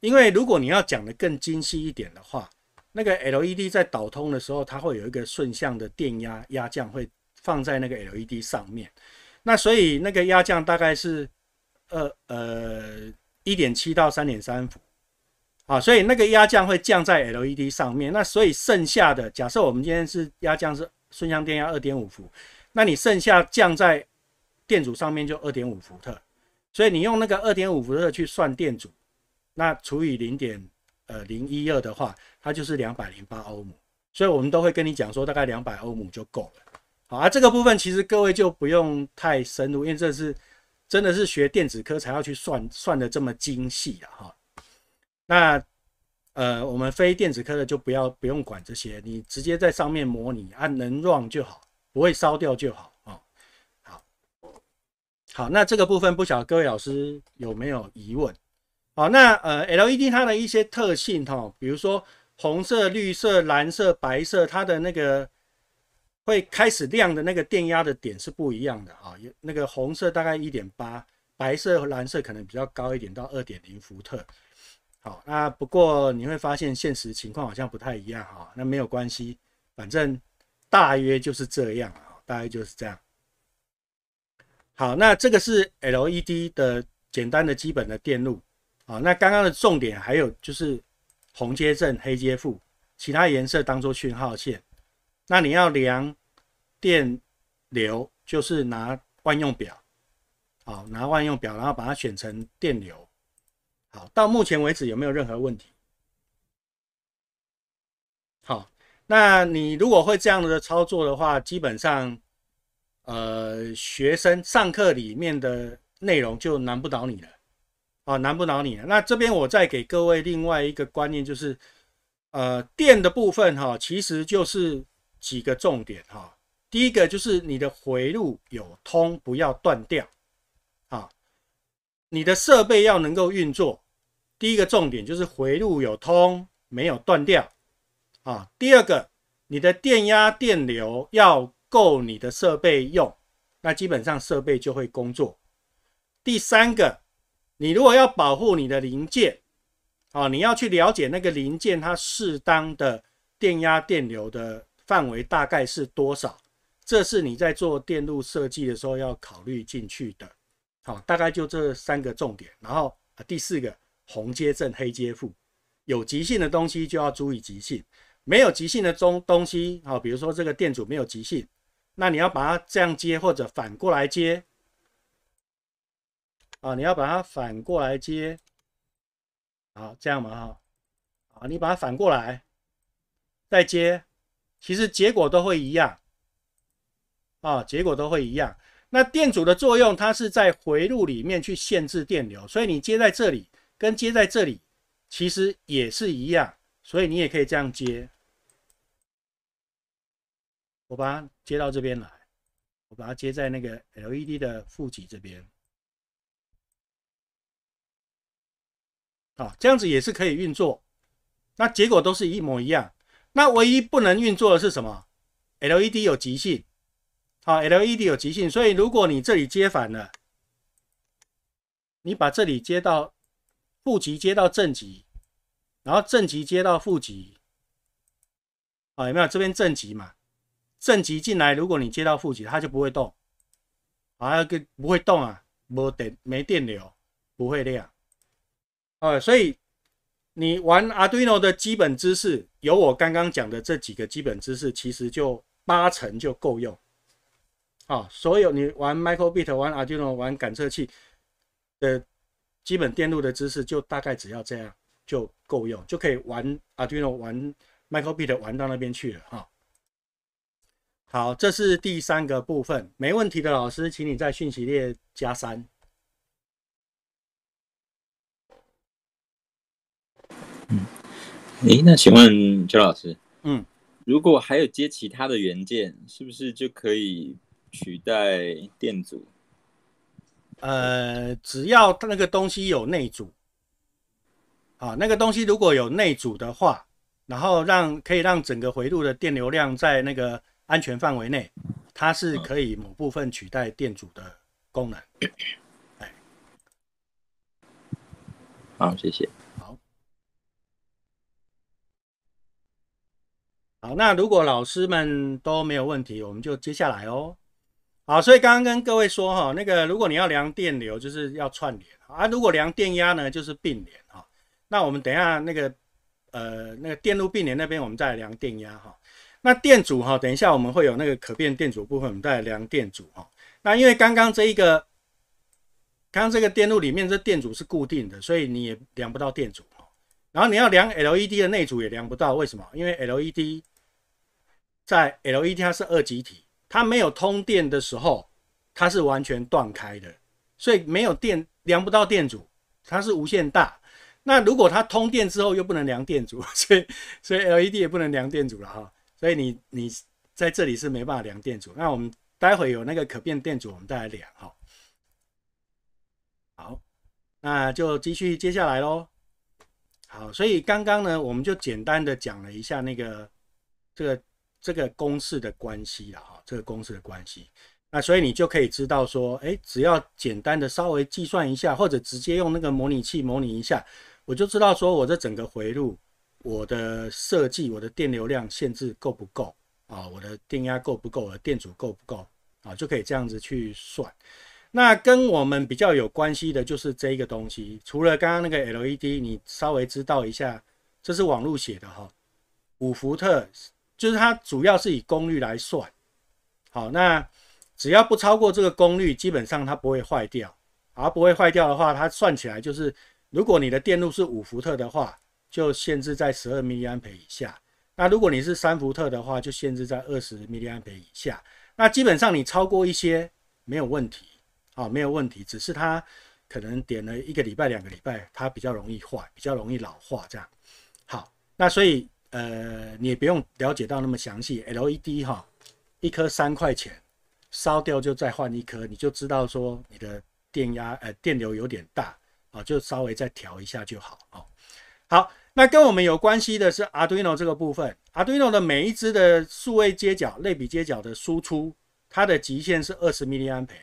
因为如果你要讲的更精细一点的话，那个 LED 在导通的时候，它会有一个顺向的电压压降，会放在那个 LED 上面。那所以那个压降大概是二呃一点七到三点三伏，啊，所以那个压降会降在 LED 上面。那所以剩下的，假设我们今天是压降是顺向电压二点五伏。那你剩下降在电阻上面就二点五伏特，所以你用那个二点五伏特去算电阻，那除以零点呃零一二的话，它就是两百零八欧姆。所以我们都会跟你讲说，大概两百欧姆就够了。好，啊这个部分其实各位就不用太深入，因为这是真的是学电子科才要去算，算的这么精细的哈。那呃我们非电子科的就不要不用管这些，你直接在上面模拟啊能 run 就好。不会烧掉就好啊，好好，那这个部分不晓得各位老师有没有疑问？好，那呃，LED 它的一些特性哈，比如说红色、绿色、蓝色、白色，它的那个会开始亮的那个电压的点是不一样的啊，有那个红色大概一点八，白色、和蓝色可能比较高一点，到二点零伏特。好，那不过你会发现现实情况好像不太一样哈，那没有关系，反正。大约就是这样，大约就是这样。好，那这个是 LED 的简单的基本的电路啊。那刚刚的重点还有就是红接正，黑接负，其他颜色当做讯号线。那你要量电流，就是拿万用表，好，拿万用表，然后把它选成电流。好，到目前为止有没有任何问题？那你如果会这样的操作的话，基本上，呃，学生上课里面的内容就难不倒你了，啊，难不倒你了。那这边我再给各位另外一个观念，就是，呃，电的部分哈，其实就是几个重点哈。第一个就是你的回路有通，不要断掉，啊，你的设备要能够运作。第一个重点就是回路有通，没有断掉。啊，第二个，你的电压电流要够你的设备用，那基本上设备就会工作。第三个，你如果要保护你的零件，啊，你要去了解那个零件它适当的电压电流的范围大概是多少，这是你在做电路设计的时候要考虑进去的。好，大概就这三个重点。然后啊，第四个，红接正，黑接负，有极性的东西就要注意极性。没有极性的中东西啊，比如说这个电阻没有极性，那你要把它这样接，或者反过来接啊，你要把它反过来接，好这样嘛，哈，啊你把它反过来再接，其实结果都会一样啊，结果都会一样。那电阻的作用，它是在回路里面去限制电流，所以你接在这里跟接在这里其实也是一样。所以你也可以这样接，我把它接到这边来，我把它接在那个 LED 的负极这边，啊，这样子也是可以运作，那结果都是一模一样。那唯一不能运作的是什么？LED 有极性，好，LED 有极性，所以如果你这里接反了，你把这里接到负极，接到正极。然后正极接到负极，啊，有没有这边正极嘛？正极进来，如果你接到负极，它就不会动，啊，个不会动啊，没电没电流，不会亮。啊，所以你玩 Arduino 的基本知识，有我刚刚讲的这几个基本知识，其实就八成就够用。啊，所有你玩 Microbit、玩 Arduino、玩感测器的，基本电路的知识就大概只要这样。就够用，就可以玩 Arduino、玩 Microbit、玩到那边去了哈。好，这是第三个部分，没问题的老师，请你在讯息列加三。嗯，诶，那请问邱老师，嗯，如果还有接其他的元件，是不是就可以取代电阻？呃，只要那个东西有内阻。啊，那个东西如果有内阻的话，然后让可以让整个回路的电流量在那个安全范围内，它是可以某部分取代电阻的功能。哎，好，谢谢。好，好，那如果老师们都没有问题，我们就接下来哦。好，所以刚刚跟各位说哈，那个如果你要量电流，就是要串联啊；如果量电压呢，就是并联啊。那我们等一下，那个呃，那个电路并联那边，我们再来量电压哈。那电阻哈，等一下我们会有那个可变电阻部分，我们再来量电阻哈。那因为刚刚这一个，刚刚这个电路里面这电阻是固定的，所以你也量不到电阻。然后你要量 LED 的内阻也量不到，为什么？因为 LED 在 LED 它是二极体，它没有通电的时候它是完全断开的，所以没有电量不到电阻，它是无限大。那如果它通电之后又不能量电阻，所以所以 LED 也不能量电阻了哈，所以你你在这里是没办法量电阻。那我们待会有那个可变电阻，我们再来量哈。好，那就继续接下来喽。好，所以刚刚呢，我们就简单的讲了一下那个这个这个公式的关系了哈，这个公式的关系。那所以你就可以知道说，哎，只要简单的稍微计算一下，或者直接用那个模拟器模拟一下。我就知道，说我这整个回路，我的设计，我的电流量限制够不够啊？我的电压够不够？我的电阻够不够啊？就可以这样子去算。那跟我们比较有关系的就是这一个东西，除了刚刚那个 LED，你稍微知道一下，这是网路写的哈。五伏特，就是它主要是以功率来算。好，那只要不超过这个功率，基本上它不会坏掉。而不会坏掉的话，它算起来就是。如果你的电路是五伏特的话，就限制在十二 a 安培以下。那如果你是三伏特的话，就限制在二十 a 安培以下。那基本上你超过一些没有问题，啊，没有问题。只是它可能点了一个礼拜、两个礼拜，它比较容易坏，比较容易老化这样。好，那所以呃，你也不用了解到那么详细。LED 哈，一颗三块钱，烧掉就再换一颗，你就知道说你的电压呃电流有点大。啊，就稍微再调一下就好啊。好，那跟我们有关系的是 Arduino 这个部分。Arduino 的每一只的数位接角、类比接角的输出，它的极限是二十 m 安培。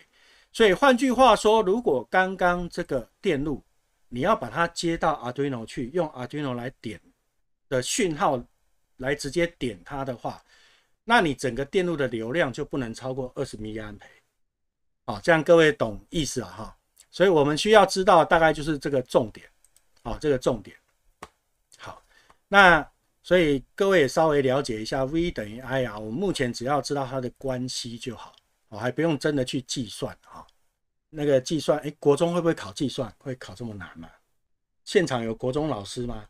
所以换句话说，如果刚刚这个电路，你要把它接到 Arduino 去，用 Arduino 来点的讯号来直接点它的话，那你整个电路的流量就不能超过二十 m 安培。好，这样各位懂意思了哈。所以我们需要知道，大概就是这个重点，啊，这个重点。好，那所以各位也稍微了解一下，V 等于，I 啊，我目前只要知道它的关系就好，我还不用真的去计算啊。那个计算，哎，国中会不会考计算？会考这么难吗？现场有国中老师吗？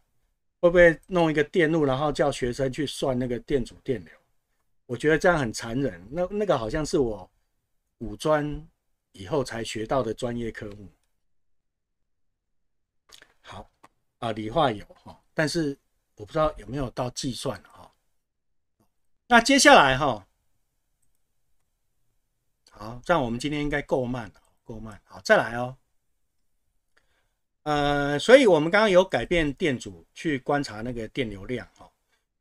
会不会弄一个电路，然后叫学生去算那个电阻、电流？我觉得这样很残忍。那那个好像是我五专。以后才学到的专业科目，好啊，理化有哈，但是我不知道有没有到计算哈。那接下来哈，好，这样我们今天应该够慢，够慢，好，再来哦。呃，所以我们刚刚有改变电阻去观察那个电流量哈，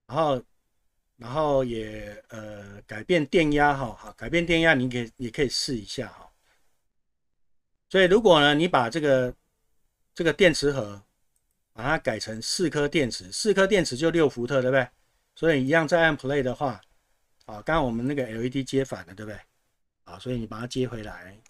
然后，然后也呃改变电压哈，哈，改变电压你可以也可以试一下哈。所以，如果呢，你把这个这个电池盒把它改成四颗电池，四颗电池就六伏特，对不对？所以一样再按 play 的话，啊，刚刚我们那个 LED 接反了，对不对？啊，所以你把它接回来，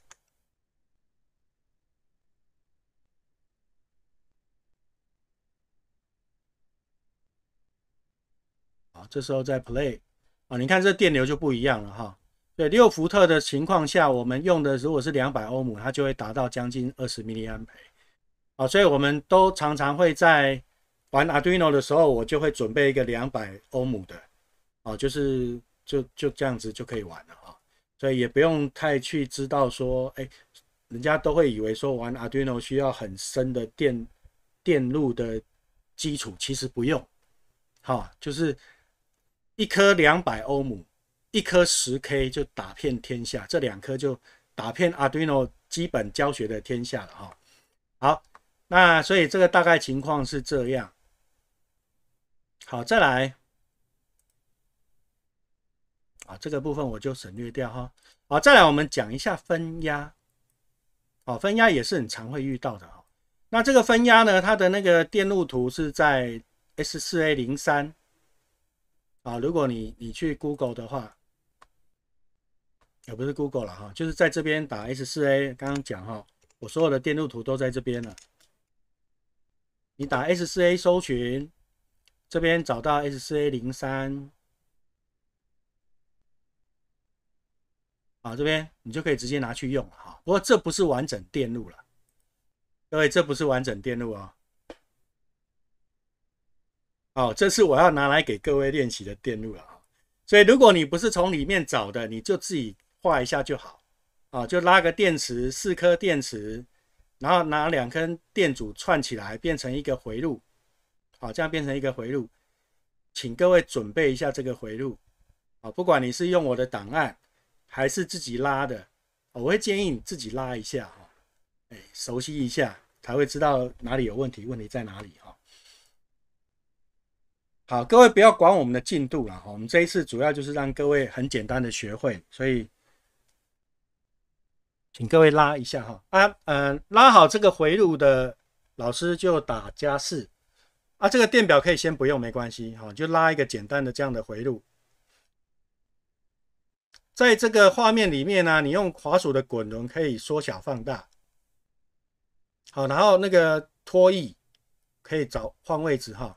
啊，这时候再 play，啊，你看这电流就不一样了，哈。对六伏特的情况下，我们用的如果是两百欧姆，它就会达到将近二十毫安培啊，所以我们都常常会在玩 Arduino 的时候，我就会准备一个两百欧姆的啊，就是就就这样子就可以玩了啊，所以也不用太去知道说，哎，人家都会以为说玩 Arduino 需要很深的电电路的基础，其实不用，好，就是一颗两百欧姆。一颗十 K 就打遍天下，这两颗就打遍 Arduino 基本教学的天下了哈。好，那所以这个大概情况是这样。好，再来啊，这个部分我就省略掉哈。好，再来我们讲一下分压，哦，分压也是很常会遇到的哦。那这个分压呢，它的那个电路图是在 S 四 A 零三啊。如果你你去 Google 的话。也不是 Google 了哈，就是在这边打 S 四 A。刚刚讲哈，我所有的电路图都在这边了。你打 S 四 A 搜寻，这边找到 S 四 A 零三啊，这边你就可以直接拿去用哈。不过这不是完整电路了，各位这不是完整电路啊。哦，这是我要拿来给各位练习的电路了哈。所以如果你不是从里面找的，你就自己。画一下就好，啊，就拉个电池，四颗电池，然后拿两根电阻串起来，变成一个回路，好，这样变成一个回路，请各位准备一下这个回路，啊，不管你是用我的档案还是自己拉的，我会建议你自己拉一下，哈，哎，熟悉一下才会知道哪里有问题，问题在哪里，哈，好，各位不要管我们的进度了，哈，我们这一次主要就是让各位很简单的学会，所以。请各位拉一下哈啊，嗯，拉好这个回路的老师就打加四啊，这个电表可以先不用，没关系哈，就拉一个简单的这样的回路。在这个画面里面呢，你用滑鼠的滚轮可以缩小放大，好，然后那个拖曳可以找换位置哈，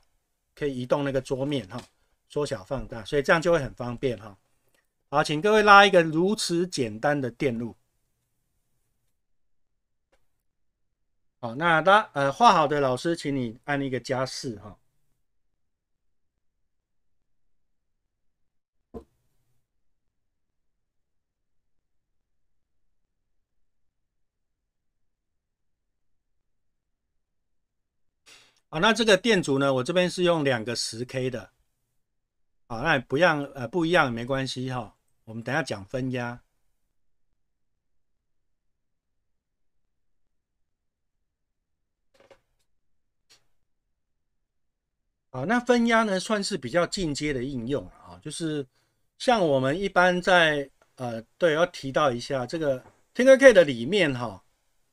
可以移动那个桌面哈，缩小放大，所以这样就会很方便哈。好，请各位拉一个如此简单的电路。好，那大呃画好的老师，请你按一个加四哈。好，那这个电阻呢，我这边是用两个十 K 的。好，那不一样呃不一样没关系哈，我们等下讲分压。啊，那分压呢，算是比较进阶的应用啊，就是像我们一般在呃，对，要提到一下这个 Tinker Cad 的里面哈，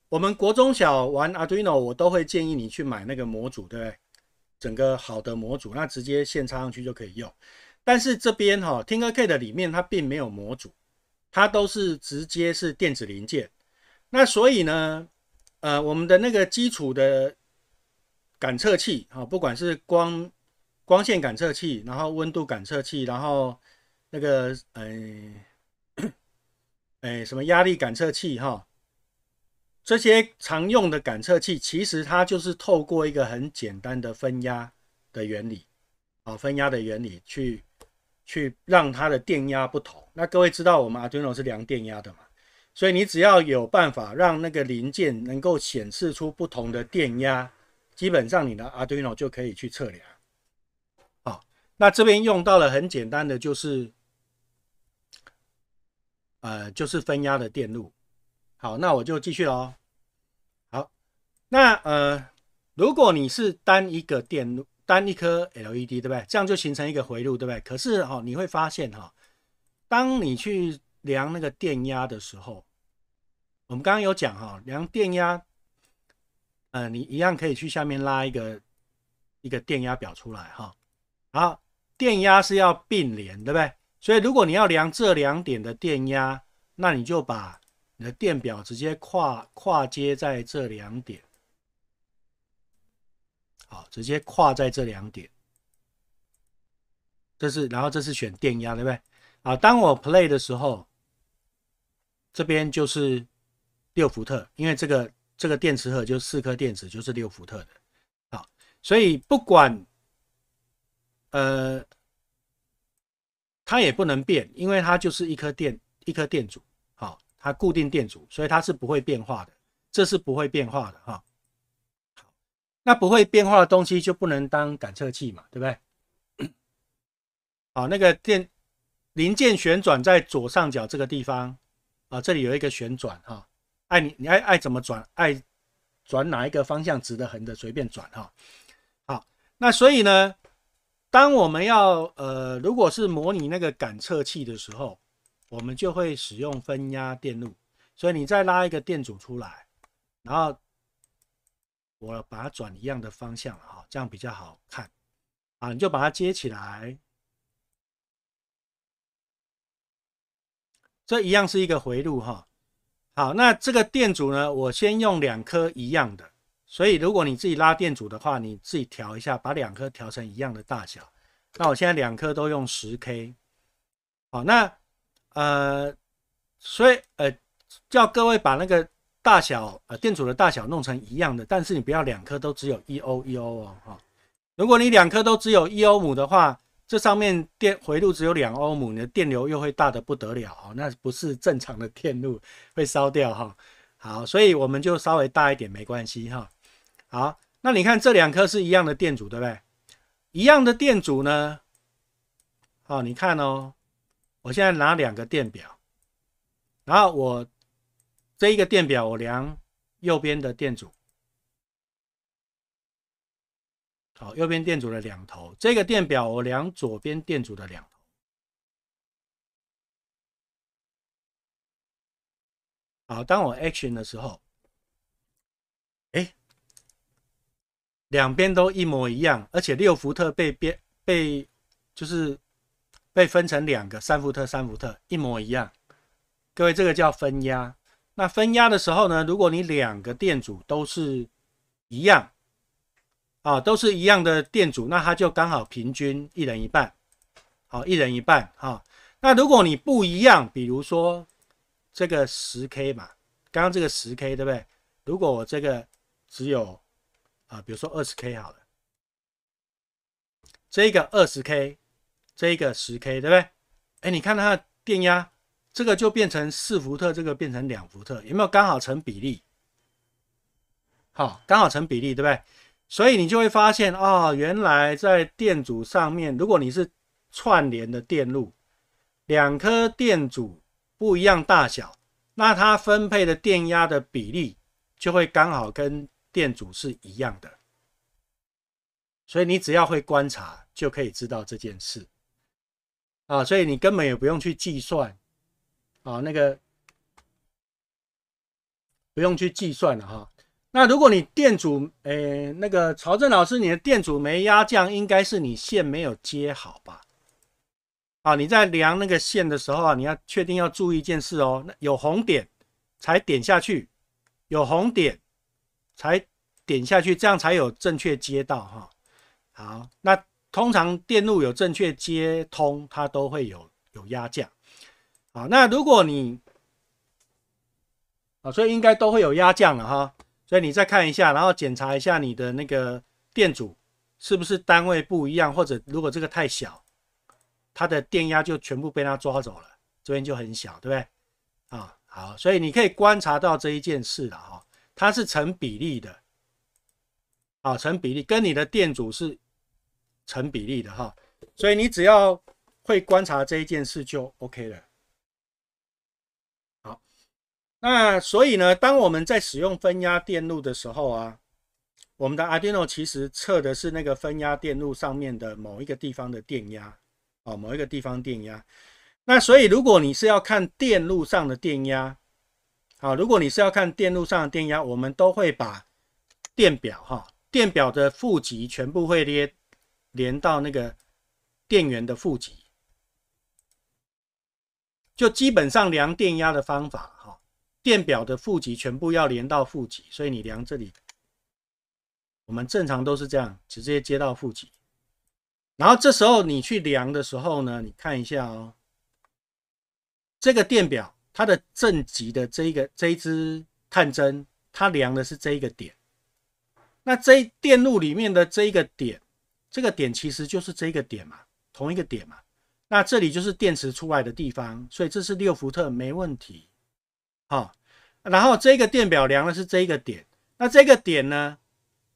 我们国中小玩 Arduino，我都会建议你去买那个模组，对不对？整个好的模组，那直接线插上去就可以用。但是这边哈，Tinker Cad 的里面它并没有模组，它都是直接是电子零件。那所以呢，呃，我们的那个基础的。感测器啊，不管是光光线感测器，然后温度感测器，然后那个嗯诶 什么压力感测器哈，这些常用的感测器，其实它就是透过一个很简单的分压的原理啊，分压的原理去去让它的电压不同。那各位知道我们 Arduino 是量电压的嘛？所以你只要有办法让那个零件能够显示出不同的电压。基本上你的 Arduino 就可以去测量，好，那这边用到了很简单的，就是，呃，就是分压的电路。好，那我就继续喽。好，那呃，如果你是单一个电路，单一颗 LED，对不对？这样就形成一个回路，对不对？可是哦，你会发现哈，当你去量那个电压的时候，我们刚刚有讲哈，量电压。嗯，你一样可以去下面拉一个一个电压表出来哈。好，电压是要并联，对不对？所以如果你要量这两点的电压，那你就把你的电表直接跨跨接在这两点。好，直接跨在这两点。这是，然后这是选电压，对不对？啊，当我 play 的时候，这边就是六伏特，因为这个。这个电池盒就四颗电池，就是六伏特的，好，所以不管，呃，它也不能变，因为它就是一颗电，一颗电阻，好，它固定电阻，所以它是不会变化的，这是不会变化的哈，好，那不会变化的东西就不能当感测器嘛，对不对？好，那个电零件旋转在左上角这个地方啊，这里有一个旋转哈。爱你，你爱爱怎么转，爱转哪一个方向，直的、横的，随便转哈。好，那所以呢，当我们要呃，如果是模拟那个感测器的时候，我们就会使用分压电路。所以你再拉一个电阻出来，然后我把它转一样的方向了哈，这样比较好看啊。你就把它接起来，这一样是一个回路哈。好，那这个电阻呢？我先用两颗一样的。所以如果你自己拉电阻的话，你自己调一下，把两颗调成一样的大小。那我现在两颗都用十 k。好，那呃，所以呃，叫各位把那个大小呃电阻的大小弄成一样的，但是你不要两颗都只有一欧一欧哦哈。如果你两颗都只有一欧姆的话，这上面电回路只有两欧姆，你的电流又会大的不得了哦，那不是正常的电路，会烧掉哈。好，所以我们就稍微大一点没关系哈。好，那你看这两颗是一样的电阻对不对？一样的电阻呢，好，你看哦，我现在拿两个电表，然后我这一个电表我量右边的电阻。好，右边电阻的两头，这个电表我量左边电阻的两头。好，当我 action 的时候，哎，两边都一模一样，而且六伏特被变被就是被分成两个三伏特，三伏特一模一样。各位，这个叫分压。那分压的时候呢，如果你两个电阻都是一样。啊，都是一样的电阻，那它就刚好平均一人一半，好，一人一半哈。那如果你不一样，比如说这个十 k 嘛，刚刚这个十 k 对不对？如果我这个只有啊，比如说二十 k 好了，这一个二十 k，这一个十 k 对不对？哎，你看它的电压，这个就变成四伏特，这个变成两伏特，有没有刚好成比例？好，刚好成比例，对不对？所以你就会发现啊，原来在电阻上面，如果你是串联的电路，两颗电阻不一样大小，那它分配的电压的比例就会刚好跟电阻是一样的。所以你只要会观察，就可以知道这件事啊。所以你根本也不用去计算啊，那个不用去计算了哈。那如果你店主诶，那个曹正老师，你的店主没压降，应该是你线没有接好吧？啊，你在量那个线的时候啊，你要确定要注意一件事哦，那有红点才点下去，有红点才点下去，这样才有正确接到哈。好，那通常电路有正确接通，它都会有有压降。好，那如果你啊，所以应该都会有压降了哈。所以你再看一下，然后检查一下你的那个电阻是不是单位不一样，或者如果这个太小，它的电压就全部被它抓走了，这边就很小，对不对？啊，好，所以你可以观察到这一件事了哈，它是成比例的，啊，成比例，跟你的电阻是成比例的哈，所以你只要会观察这一件事就 OK 了。那所以呢，当我们在使用分压电路的时候啊，我们的 Arduino 其实测的是那个分压电路上面的某一个地方的电压哦，某一个地方电压。那所以如果你是要看电路上的电压，好，如果你是要看电路上的电压，我们都会把电表哈，电表的负极全部会连连到那个电源的负极，就基本上量电压的方法。电表的负极全部要连到负极，所以你量这里，我们正常都是这样，直接接到负极。然后这时候你去量的时候呢，你看一下哦，这个电表它的正极的这一个这一支探针，它量的是这一个点。那这电路里面的这一个点，这个点其实就是这一个点嘛，同一个点嘛。那这里就是电池出来的地方，所以这是六伏特，没问题。好，然后这个电表量的是这一个点，那这个点呢，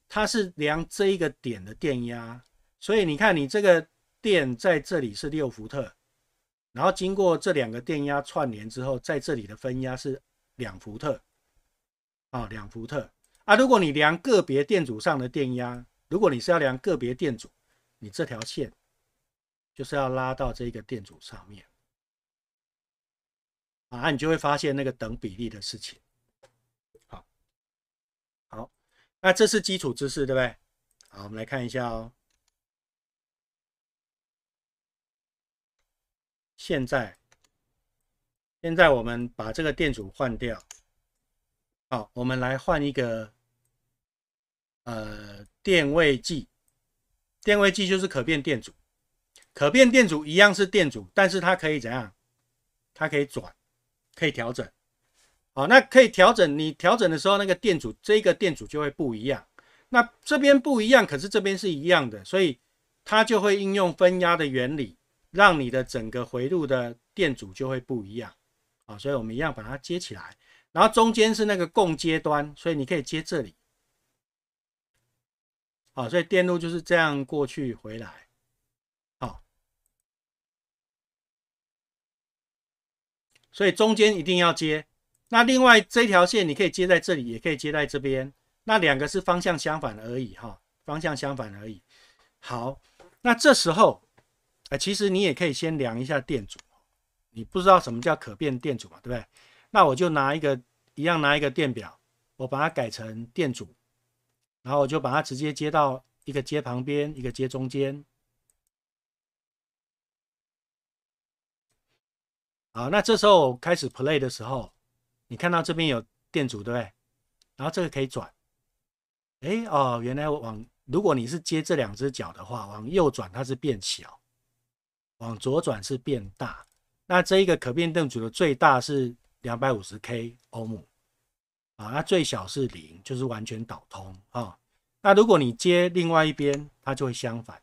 它是量这一个点的电压，所以你看你这个电在这里是六伏特，然后经过这两个电压串联之后，在这里的分压是两伏特，啊，两伏特啊，如果你量个别电阻上的电压，如果你是要量个别电阻，你这条线就是要拉到这个电阻上面。啊，你就会发现那个等比例的事情。好，好，那这是基础知识，对不对？好，我们来看一下哦。现在，现在我们把这个电阻换掉。好，我们来换一个，呃，电位计。电位计就是可变电阻，可变电阻一样是电阻，但是它可以怎样？它可以转。可以调整，好，那可以调整。你调整的时候，那个电阻，这个电阻就会不一样。那这边不一样，可是这边是一样的，所以它就会应用分压的原理，让你的整个回路的电阻就会不一样。啊，所以我们一样把它接起来，然后中间是那个共接端，所以你可以接这里。好，所以电路就是这样过去回来。所以中间一定要接，那另外这条线你可以接在这里，也可以接在这边，那两个是方向相反而已哈，方向相反而已。好，那这时候，哎，其实你也可以先量一下电阻，你不知道什么叫可变电阻嘛，对不对？那我就拿一个，一样拿一个电表，我把它改成电阻，然后我就把它直接接到一个接旁边，一个接中间。好，那这时候我开始 play 的时候，你看到这边有电阻，对不对？然后这个可以转，哎哦，原来往如果你是接这两只脚的话，往右转它是变小，往左转是变大。那这一个可变电阻的最大是两百五十 k 欧姆，啊，那最小是零，就是完全导通啊。那如果你接另外一边，它就会相反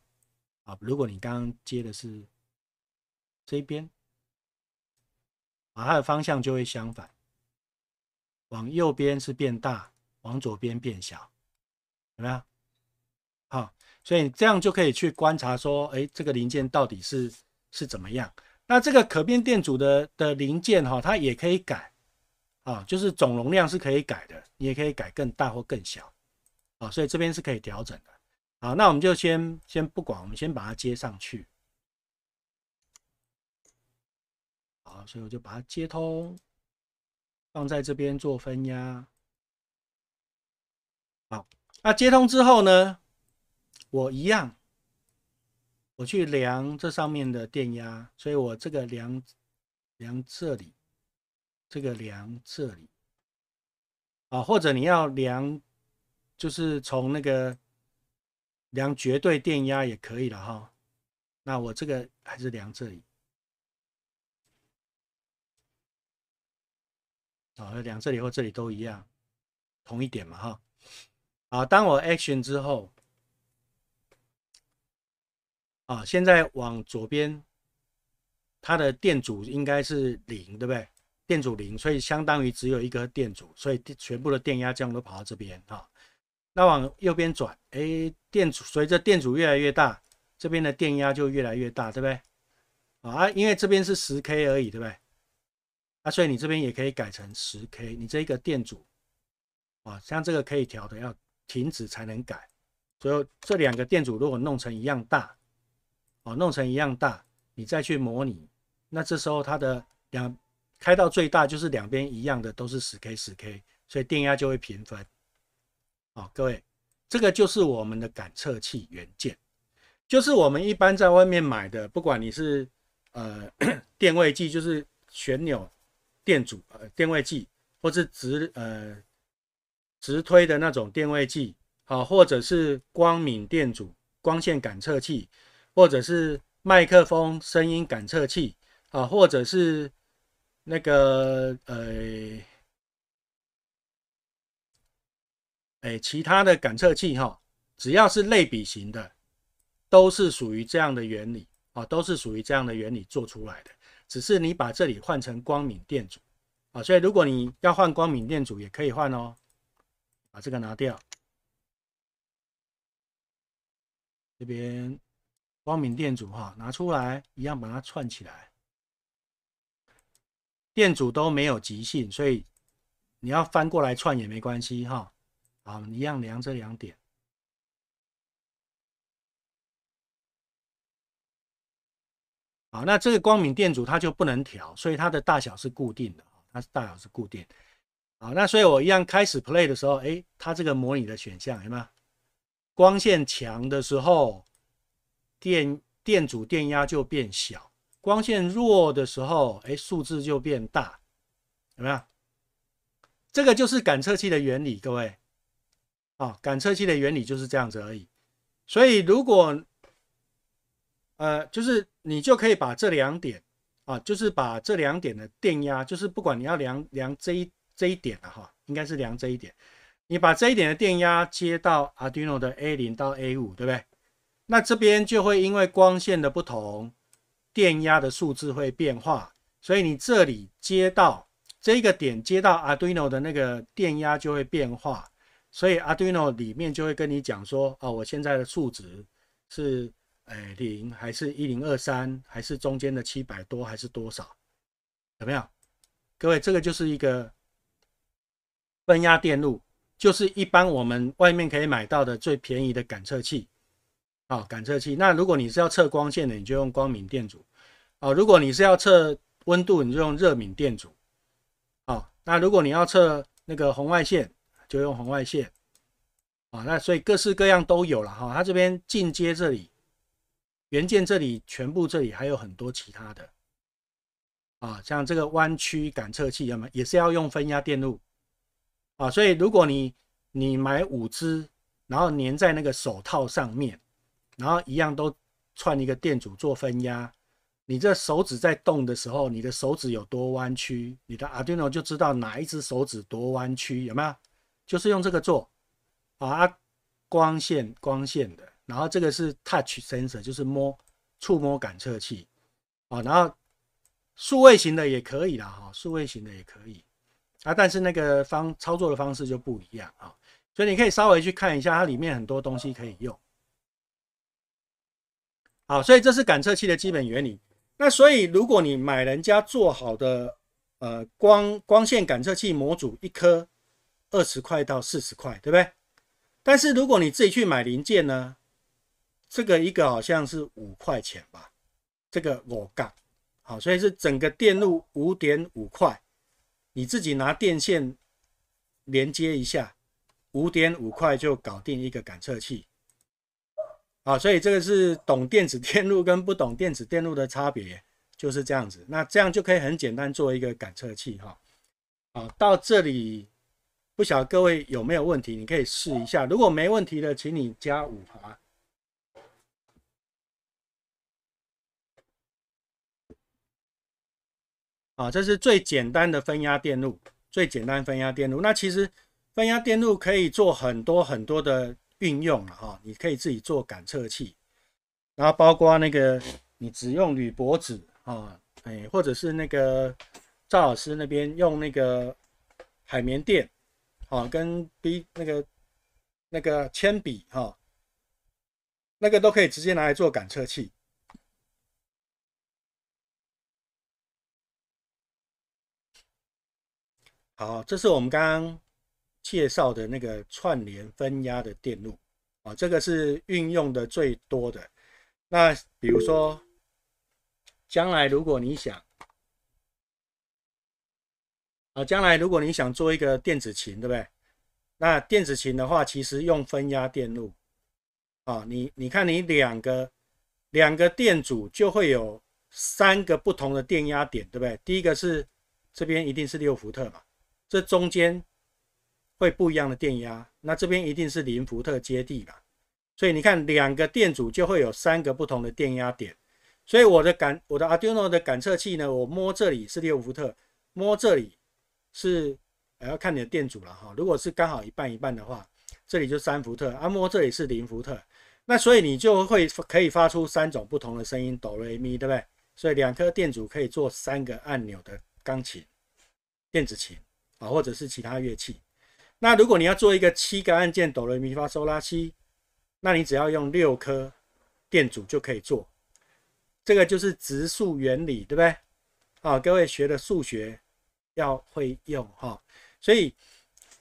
啊。如果你刚刚接的是这一边。把它的方向就会相反，往右边是变大，往左边变小，怎么样？好，所以这样就可以去观察说，哎，这个零件到底是是怎么样？那这个可变电阻的的零件哈，它也可以改啊，就是总容量是可以改的，你也可以改更大或更小啊，所以这边是可以调整的。好，那我们就先先不管，我们先把它接上去。所以我就把它接通，放在这边做分压。好，那接通之后呢，我一样，我去量这上面的电压，所以我这个量量这里，这个量这里，啊，或者你要量，就是从那个量绝对电压也可以了哈。那我这个还是量这里。啊，两侧里或这里都一样，同一点嘛，哈。啊，当我 action 之后，啊，现在往左边，它的电阻应该是零，对不对？电阻零，所以相当于只有一个电阻，所以全部的电压将都跑到这边，哈。那往右边转，哎，电阻随着电阻越来越大，这边的电压就越来越大，对不对？啊，因为这边是十 K 而已，对不对？啊，所以你这边也可以改成十 k，你这一个电阻啊，像这个可以调的，要停止才能改。所以这两个电阻如果弄成一样大，哦，弄成一样大，你再去模拟，那这时候它的两开到最大，就是两边一样的都是十 k 十 k，所以电压就会平分。哦，各位，这个就是我们的感测器元件，就是我们一般在外面买的，不管你是呃 电位计，就是旋钮。电阻、呃，电位计，或是直、呃，直推的那种电位计，好，或者是光敏电阻、光线感测器，或者是麦克风、声音感测器，啊，或者是那个、呃、哎，其他的感测器，哈，只要是类比型的，都是属于这样的原理，啊，都是属于这样的原理做出来的。只是你把这里换成光敏电阻啊，所以如果你要换光敏电阻，也可以换哦。把这个拿掉，这边光敏电阻哈拿出来，一样把它串起来。电阻都没有极性，所以你要翻过来串也没关系哈。啊，一样量这两点。好，那这个光敏电阻它就不能调，所以它的大小是固定的，它是大小是固定。好，那所以我一样开始 play 的时候，哎，它这个模拟的选项有没有？光线强的时候，电电阻电压就变小；光线弱的时候，哎，数字就变大，有没有？这个就是感测器的原理，各位。啊，感测器的原理就是这样子而已。所以如果，呃，就是。你就可以把这两点啊，就是把这两点的电压，就是不管你要量量这一这一点了哈，应该是量这一点，你把这一点的电压接到 Arduino 的 A 零到 A 五，对不对？那这边就会因为光线的不同，电压的数字会变化，所以你这里接到这个点接到 Arduino 的那个电压就会变化，所以 Arduino 里面就会跟你讲说啊，我现在的数值是。哎，零还是一零二三，还是中间的七百多，还是多少？有没有？各位，这个就是一个分压电路，就是一般我们外面可以买到的最便宜的感测器。哦，感测器。那如果你是要测光线，的，你就用光敏电阻。哦，如果你是要测温度，你就用热敏电阻。哦，那如果你要测那个红外线，就用红外线。啊，那所以各式各样都有了哈。它这边进阶这里。原件这里全部这里还有很多其他的啊，像这个弯曲感测器要么也是要用分压电路啊。所以如果你你买五只，然后粘在那个手套上面，然后一样都串一个电阻做分压。你这手指在动的时候，你的手指有多弯曲，你的 Arduino 就知道哪一只手指多弯曲有没有？就是用这个做啊，光线光线的。然后这个是 touch sensor，就是摸触摸感测器啊。然后数位型的也可以啦，哈，数位型的也可以啊。但是那个方操作的方式就不一样啊，所以你可以稍微去看一下，它里面很多东西可以用。好，所以这是感测器的基本原理。那所以如果你买人家做好的呃光光线感测器模组一颗，二十块到四十块，对不对？但是如果你自己去买零件呢？这个一个好像是五块钱吧，这个我干好，所以是整个电路五点五块，你自己拿电线连接一下，五点五块就搞定一个感测器，好，所以这个是懂电子电路跟不懂电子电路的差别就是这样子，那这样就可以很简单做一个感测器哈，好，到这里不晓得各位有没有问题，你可以试一下，如果没问题的，请你加五趴。啊，这是最简单的分压电路，最简单分压电路。那其实分压电路可以做很多很多的运用了哈，你可以自己做感测器，然后包括那个你只用铝箔纸啊，哎，或者是那个赵老师那边用那个海绵垫，啊，跟 B 那个那个铅笔哈，那个都可以直接拿来做感测器。好，这是我们刚刚介绍的那个串联分压的电路啊，这个是运用的最多的。那比如说，将来如果你想啊，将来如果你想做一个电子琴，对不对？那电子琴的话，其实用分压电路啊，你你看，你两个两个电阻就会有三个不同的电压点，对不对？第一个是这边一定是六伏特嘛。这中间会不一样的电压，那这边一定是零伏特接地吧？所以你看两个电阻就会有三个不同的电压点，所以我的感我的 Arduino 的感测器呢，我摸这里是六伏特，摸这里是还要看你的电阻了哈，如果是刚好一半一半的话，这里就三伏特，啊摸这里是零伏特，那所以你就会可以发出三种不同的声音，哆来咪，对不对？所以两颗电阻可以做三个按钮的钢琴，电子琴。啊，或者是其他乐器。那如果你要做一个七个按键哆来咪发收拉西，那你只要用六颗电阻就可以做。这个就是植树原理，对不对？啊，各位学的数学要会用哈。所以，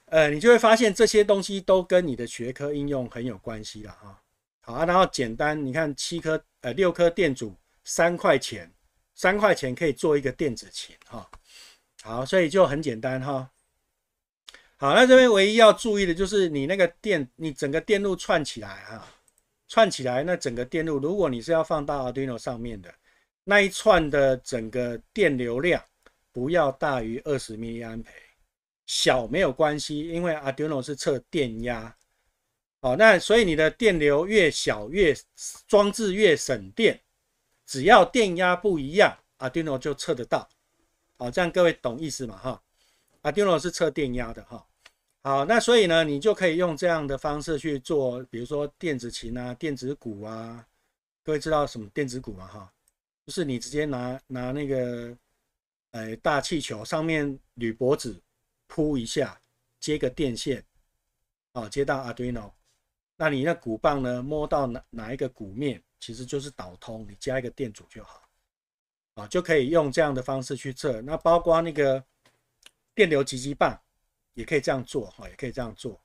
呃，你就会发现这些东西都跟你的学科应用很有关系了哈。好啊，然后简单，你看七颗呃六颗电阻，三块钱，三块钱可以做一个电子琴哈。好，所以就很简单哈。好，那这边唯一要注意的就是你那个电，你整个电路串起来哈，串起来那整个电路，如果你是要放到 Arduino 上面的，那一串的整个电流量不要大于二十 m 安培，小没有关系，因为 Arduino 是测电压。哦，那所以你的电流越小，越装置越省电，只要电压不一样，Arduino 就测得到。好，这样各位懂意思嘛？哈，阿 a r d u i n o 是测电压的哈。好，那所以呢，你就可以用这样的方式去做，比如说电子琴啊、电子鼓啊。各位知道什么电子鼓吗？哈，就是你直接拿拿那个，诶，大气球上面铝箔纸铺一下，接个电线，啊，接到 Arduino。那你那鼓棒呢，摸到哪哪一个鼓面，其实就是导通，你加一个电阻就好。啊，就可以用这样的方式去测。那包括那个电流极极棒，也可以这样做，哈，也可以这样做。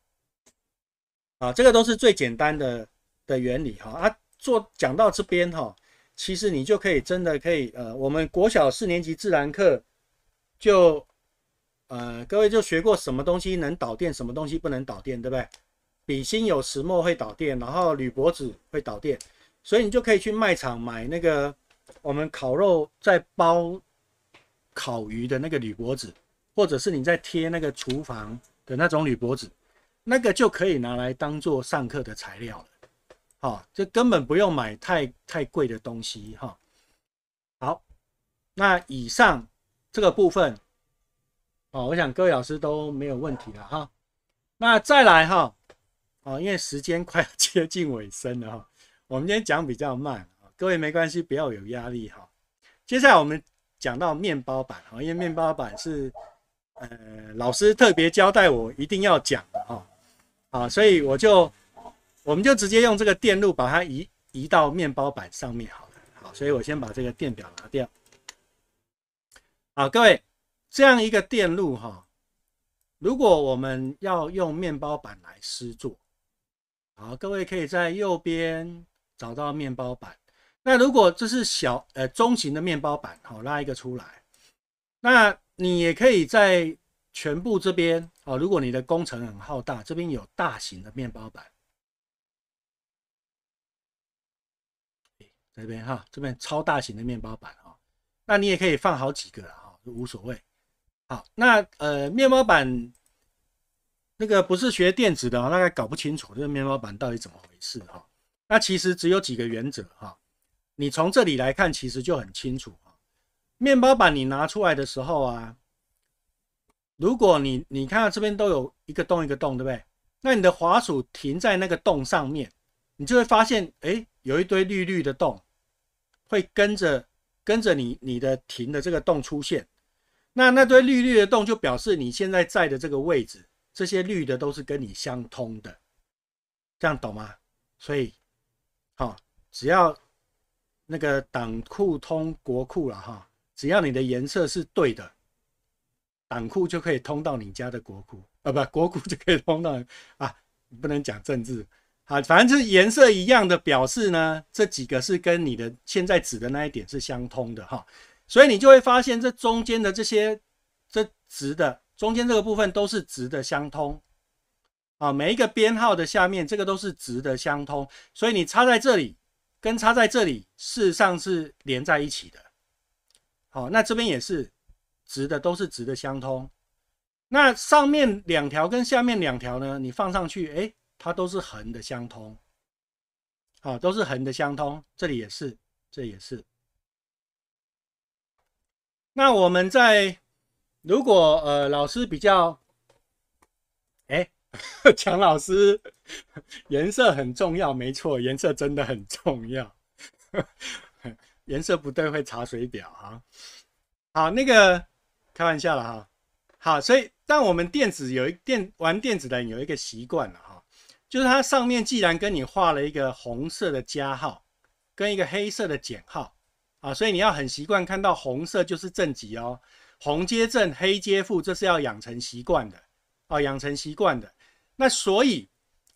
啊，这个都是最简单的的原理，哈。啊，做讲到这边，哈，其实你就可以真的可以，呃，我们国小四年级自然课就，呃，各位就学过什么东西能导电，什么东西不能导电，对不对？笔芯有石墨会导电，然后铝箔纸会导电，所以你就可以去卖场买那个。我们烤肉在包烤鱼的那个铝箔纸，或者是你在贴那个厨房的那种铝箔纸，那个就可以拿来当做上课的材料了。哈，这根本不用买太太贵的东西哈。好，那以上这个部分，哦，我想各位老师都没有问题了哈。那再来哈，哦，因为时间快要接近尾声了哈，我们今天讲比较慢。各位没关系，不要有压力哈。接下来我们讲到面包板哈，因为面包板是呃老师特别交代我一定要讲的哈，啊，所以我就我们就直接用这个电路把它移移到面包板上面好了，好，所以我先把这个电表拿掉。好，各位这样一个电路哈，如果我们要用面包板来施做，好，各位可以在右边找到面包板。那如果这是小呃中型的面包板，好拉一个出来。那你也可以在全部这边哦。如果你的工程很浩大，这边有大型的面包板，这边哈，这边超大型的面包板哈。那你也可以放好几个哈，无所谓。好，那呃面包板那个不是学电子的，大概搞不清楚这个面包板到底怎么回事哈。那其实只有几个原则哈。你从这里来看，其实就很清楚。面包板你拿出来的时候啊，如果你你看到这边都有一个洞一个洞，对不对？那你的滑鼠停在那个洞上面，你就会发现，哎，有一堆绿绿的洞，会跟着跟着你你的停的这个洞出现。那那堆绿绿的洞就表示你现在在的这个位置，这些绿的都是跟你相通的，这样懂吗？所以，好，只要那个党库通国库了哈，只要你的颜色是对的，党库就可以通到你家的国库啊，不国库就可以通到啊，不能讲政治，好，反正就是颜色一样的表示呢，这几个是跟你的现在指的那一点是相通的哈，所以你就会发现这中间的这些这直的中间这个部分都是直的相通啊，每一个编号的下面这个都是直的相通，所以你插在这里。跟插在这里，事实上是连在一起的。好，那这边也是直的，都是直的相通。那上面两条跟下面两条呢？你放上去，哎，它都是横的相通。好，都是横的相通。这里也是，这也是。那我们在如果呃，老师比较，哎，强老师。颜色很重要，没错，颜色真的很重要。颜色不对会查水表哈。好，那个开玩笑了哈。好，所以但我们电子有一电玩电子的人有一个习惯了哈，就是它上面既然跟你画了一个红色的加号，跟一个黑色的减号啊，所以你要很习惯看到红色就是正极哦，红接正，黑接负，这是要养成习惯的哦，养成习惯的。那所以。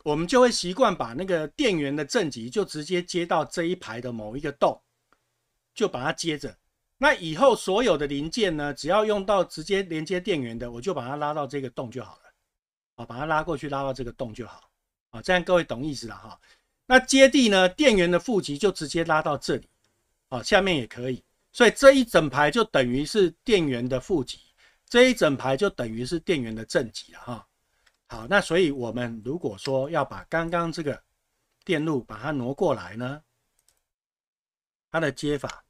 我们就会习惯把那个电源的正极就直接接到这一排的某一个洞，就把它接着。那以后所有的零件呢，只要用到直接连接电源的，我就把它拉到这个洞就好了。啊，把它拉过去，拉到这个洞就好。啊，这样各位懂意思了哈。那接地呢，电源的负极就直接拉到这里。啊，下面也可以。所以这一整排就等于是电源的负极，这一整排就等于是电源的正极了哈。好，那所以我们如果说要把刚刚这个电路把它挪过来呢，它的接法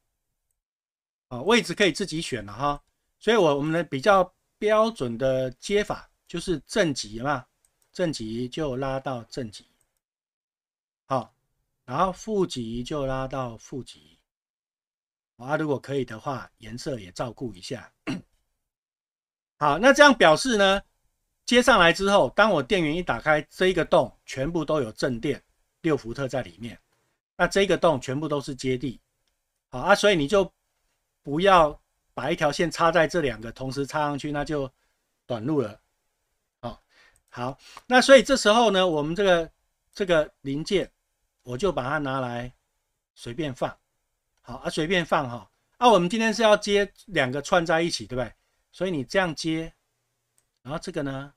啊位置可以自己选了哈。所以，我我们的比较标准的接法就是正极嘛，正极就拉到正极，好，然后负极就拉到负极。啊，如果可以的话，颜色也照顾一下。好，那这样表示呢？接上来之后，当我电源一打开，这一个洞全部都有正电六伏特在里面，那这一个洞全部都是接地，好啊，所以你就不要把一条线插在这两个同时插上去，那就短路了。好，好，那所以这时候呢，我们这个这个零件，我就把它拿来随便放，好啊，随便放哈。啊，我们今天是要接两个串在一起，对不对？所以你这样接，然后这个呢？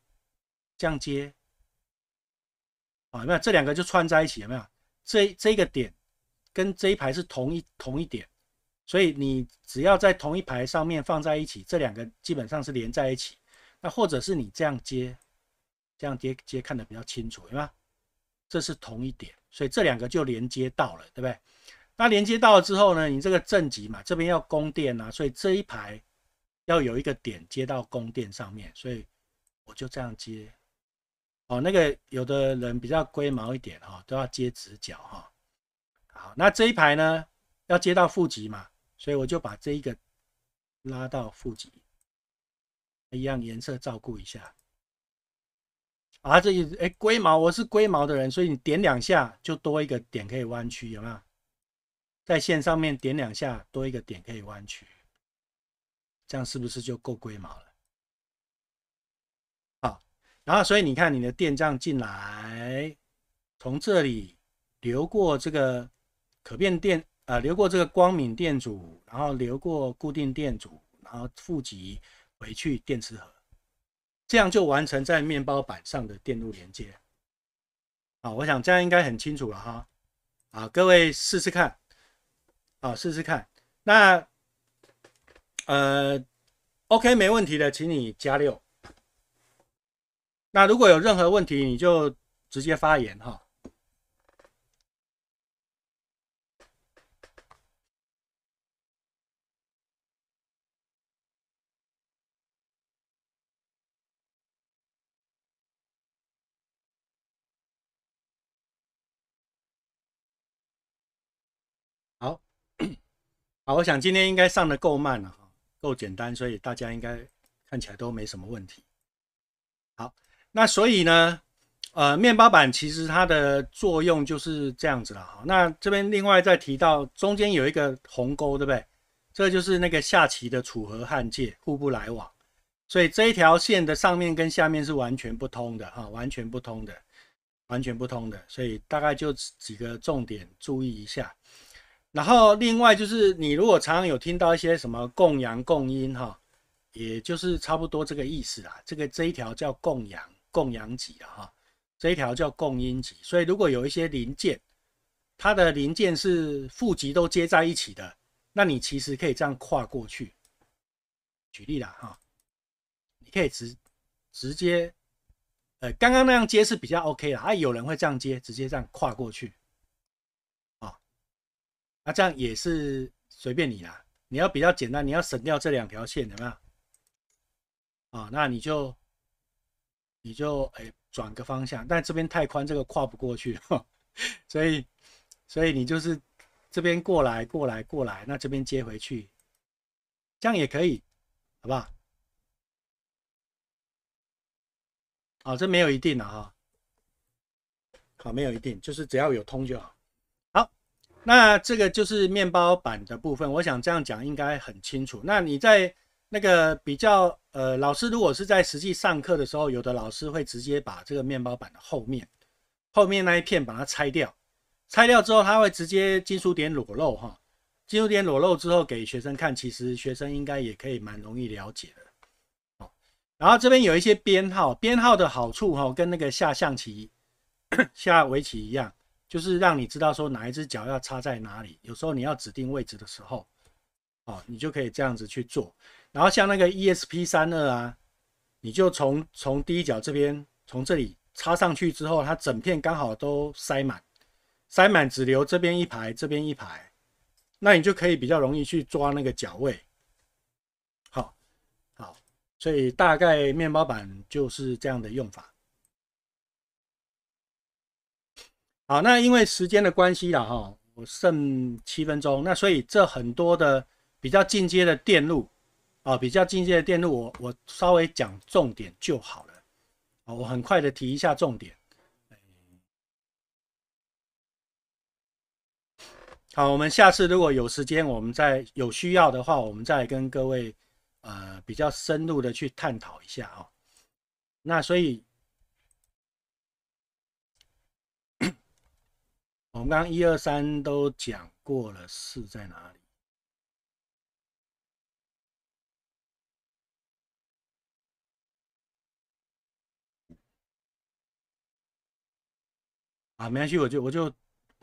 这样接，啊，有没有这两个就串在一起？有没有这这个点跟这一排是同一同一点，所以你只要在同一排上面放在一起，这两个基本上是连在一起。那或者是你这样接，这样接接看得比较清楚，有没有？这是同一点，所以这两个就连接到了，对不对？那连接到了之后呢，你这个正极嘛，这边要供电啊，所以这一排要有一个点接到供电上面，所以我就这样接。哦，那个有的人比较龟毛一点哈，都要接直角哈。好，那这一排呢要接到负极嘛，所以我就把这一个拉到负极，一样颜色照顾一下。啊，这一哎龟毛，我是龟毛的人，所以你点两下就多一个点可以弯曲，有没有？在线上面点两下，多一个点可以弯曲，这样是不是就够龟毛了？然后，所以你看，你的电杖进来，从这里流过这个可变电，呃，流过这个光敏电阻，然后流过固定电阻，然后负极回去电池盒，这样就完成在面包板上的电路连接。啊，我想这样应该很清楚了哈。啊，各位试试看，啊，试试看。那，呃，OK，没问题的，请你加六。那如果有任何问题，你就直接发言哈。好，好，我想今天应该上的够慢了哈，够简单，所以大家应该看起来都没什么问题。好。那所以呢，呃，面包板其实它的作用就是这样子了哈。那这边另外再提到，中间有一个鸿沟，对不对？这就是那个下棋的楚河汉界，互不来往，所以这一条线的上面跟下面是完全不通的哈，完全不通的，完全不通的。所以大概就几个重点注意一下。然后另外就是，你如果常常有听到一些什么“共阳共阴”哈，也就是差不多这个意思啦。这个这一条叫“共阳”。共阳极啊，哈，这一条叫共阴极，所以如果有一些零件，它的零件是负极都接在一起的，那你其实可以这样跨过去。举例啦，哈，你可以直直接，呃，刚刚那样接是比较 OK 的，啊，有人会这样接，直接这样跨过去，啊，那这样也是随便你啦，你要比较简单，你要省掉这两条线，有没有？啊，那你就。你就哎转个方向，但这边太宽，这个跨不过去，所以所以你就是这边过来过来过来，那这边接回去，这样也可以，好不好？好，这没有一定的哈，好，没有一定，就是只要有通就好。好，那这个就是面包板的部分，我想这样讲应该很清楚。那你在。那个比较呃，老师如果是在实际上课的时候，有的老师会直接把这个面包板的后面后面那一片把它拆掉，拆掉之后，他会直接金属点裸露哈，金属点裸露之后给学生看，其实学生应该也可以蛮容易了解的。好，然后这边有一些编号，编号的好处哈，跟那个下象棋、下围棋一样，就是让你知道说哪一只脚要插在哪里。有时候你要指定位置的时候，哦，你就可以这样子去做。然后像那个 ESP 三二啊，你就从从第一角这边，从这里插上去之后，它整片刚好都塞满，塞满只留这边一排，这边一排，那你就可以比较容易去抓那个脚位。好，好，所以大概面包板就是这样的用法。好，那因为时间的关系了哈，我剩七分钟，那所以这很多的比较进阶的电路。啊，比较进阶的电路，我我稍微讲重点就好了。啊，我很快的提一下重点。好，我们下次如果有时间，我们再有需要的话，我们再跟各位呃比较深入的去探讨一下啊。那所以，我们刚刚一二三都讲过了，四在哪里？啊，没关系，我就我就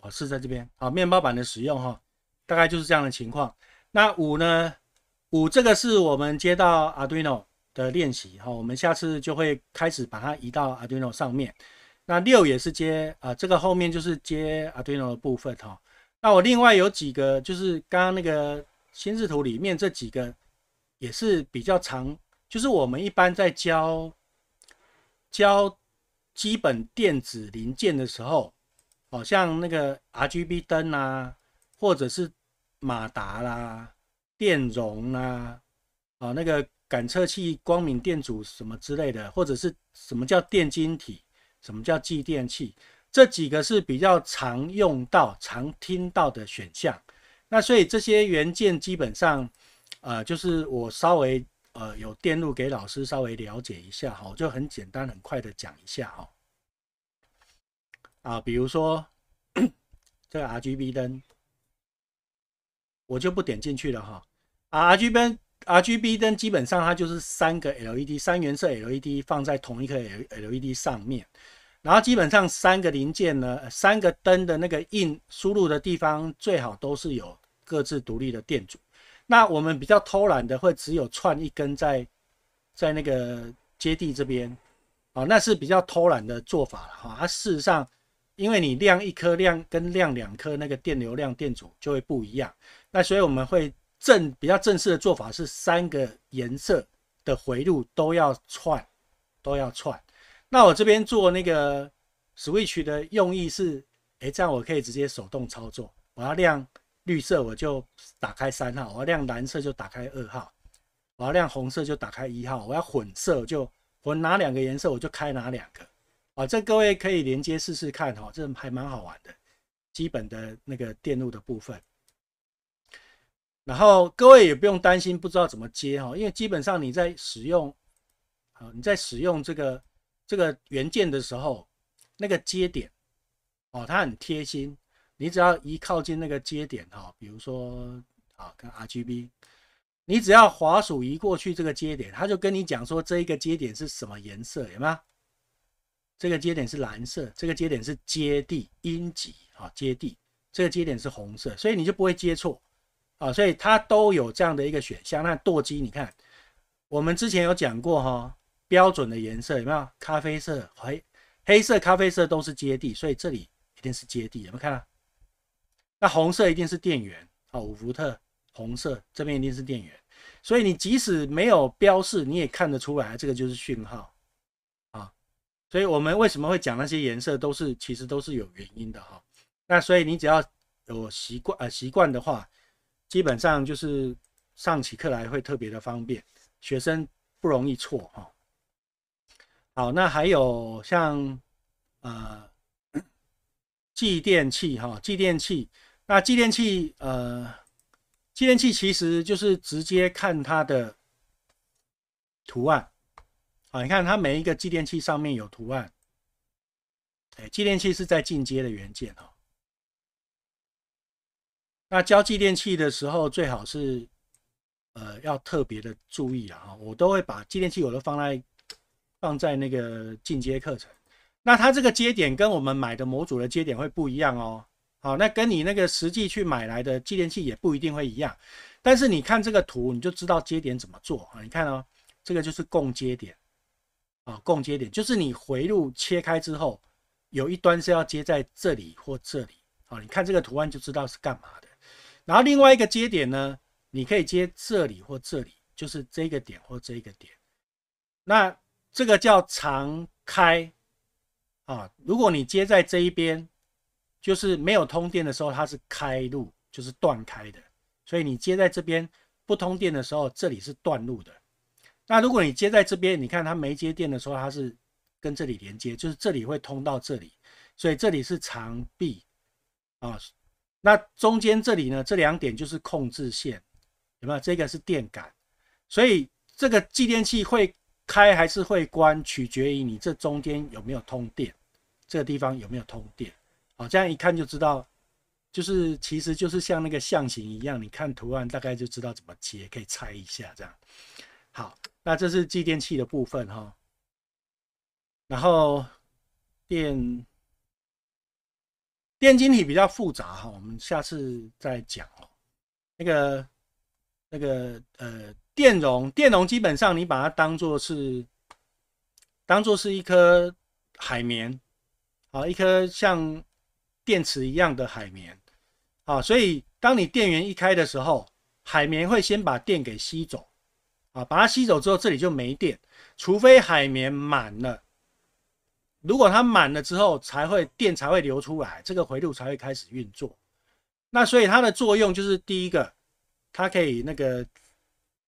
我是在这边。啊，面包板的使用哈，大概就是这样的情况。那五呢？五这个是我们接到 Arduino 的练习哈，我们下次就会开始把它移到 Arduino 上面。那六也是接啊，这个后面就是接 Arduino 的部分哈。那我另外有几个，就是刚刚那个新智图里面这几个也是比较长，就是我们一般在教教。基本电子零件的时候，好像那个 R G B 灯啊，或者是马达啦、电容啦，啊，那个感测器、光敏电阻什么之类的，或者是什么叫电晶体、什么叫继电器，这几个是比较常用到、常听到的选项。那所以这些元件基本上，呃，就是我稍微。呃，有电路给老师稍微了解一下哈，就很简单很快的讲一下哈。啊，比如说 这个 RGB 灯，我就不点进去了哈。RGB RGB 灯基本上它就是三个 LED，三原色 LED 放在同一个 LED 上面，然后基本上三个零件呢，三个灯的那个 in 输入的地方最好都是有各自独立的电阻。那我们比较偷懒的，会只有串一根在，在那个接地这边，啊，那是比较偷懒的做法了哈。它事实上，因为你亮一颗亮跟亮两颗，那个电流量电阻就会不一样。那所以我们会正比较正式的做法是，三个颜色的回路都要串，都要串。那我这边做那个 switch 的用意是，哎，这样我可以直接手动操作，我要亮。绿色我就打开三号，我要亮蓝色就打开二号，我要亮红色就打开一号，我要混色就我哪两个颜色我就开哪两个。哦，这各位可以连接试试看哈，这还蛮好玩的。基本的那个电路的部分，然后各位也不用担心不知道怎么接哈，因为基本上你在使用，啊你在使用这个这个元件的时候，那个接点，哦它很贴心。你只要一靠近那个接点哈，比如说啊，跟 RGB，你只要滑鼠移过去这个接点，它就跟你讲说这一个接点是什么颜色有吗？这个接点是蓝色，这个接点是接地阴极啊，接地，这个接点是红色，所以你就不会接错啊，所以它都有这样的一个选项。那舵机你看，我们之前有讲过哈，标准的颜色有没有？咖啡色、黑、黑色、咖啡色都是接地，所以这里一定是接地，有没有看到？那红色一定是电源啊，五伏特，红色这边一定是电源，所以你即使没有标示，你也看得出来这个就是讯号，啊，所以我们为什么会讲那些颜色，都是其实都是有原因的哈。那所以你只要有习惯，呃习惯的话，基本上就是上起课来会特别的方便，学生不容易错哈。好，那还有像呃 继电器哈，继电器。那继电器，呃，继电器其实就是直接看它的图案，啊，你看它每一个继电器上面有图案，哎，继电器是在进阶的元件哦。那教继电器的时候，最好是，呃，要特别的注意啊，我都会把继电器我都放在放在那个进阶课程。那它这个接点跟我们买的模组的接点会不一样哦。好，那跟你那个实际去买来的继电器也不一定会一样，但是你看这个图，你就知道接点怎么做啊？你看哦，这个就是共接点啊，共接点就是你回路切开之后，有一端是要接在这里或这里。啊。你看这个图案就知道是干嘛的。然后另外一个接点呢，你可以接这里或这里，就是这个点或这一个点。那这个叫常开啊，如果你接在这一边。就是没有通电的时候，它是开路，就是断开的。所以你接在这边不通电的时候，这里是断路的。那如果你接在这边，你看它没接电的时候，它是跟这里连接，就是这里会通到这里，所以这里是长臂啊。那中间这里呢？这两点就是控制线，有没有？这个是电感，所以这个继电器会开还是会关，取决于你这中间有没有通电，这个地方有没有通电。哦，这样一看就知道，就是其实就是像那个象形一样，你看图案大概就知道怎么切，可以猜一下这样。好，那这是继电器的部分哈，然后电电晶体比较复杂哈，我们下次再讲哦。那个那个呃，电容，电容基本上你把它当做是当做是一颗海绵，啊，一颗像。电池一样的海绵啊，所以当你电源一开的时候，海绵会先把电给吸走啊，把它吸走之后，这里就没电，除非海绵满了。如果它满了之后，才会电才会流出来，这个回路才会开始运作。那所以它的作用就是第一个，它可以那个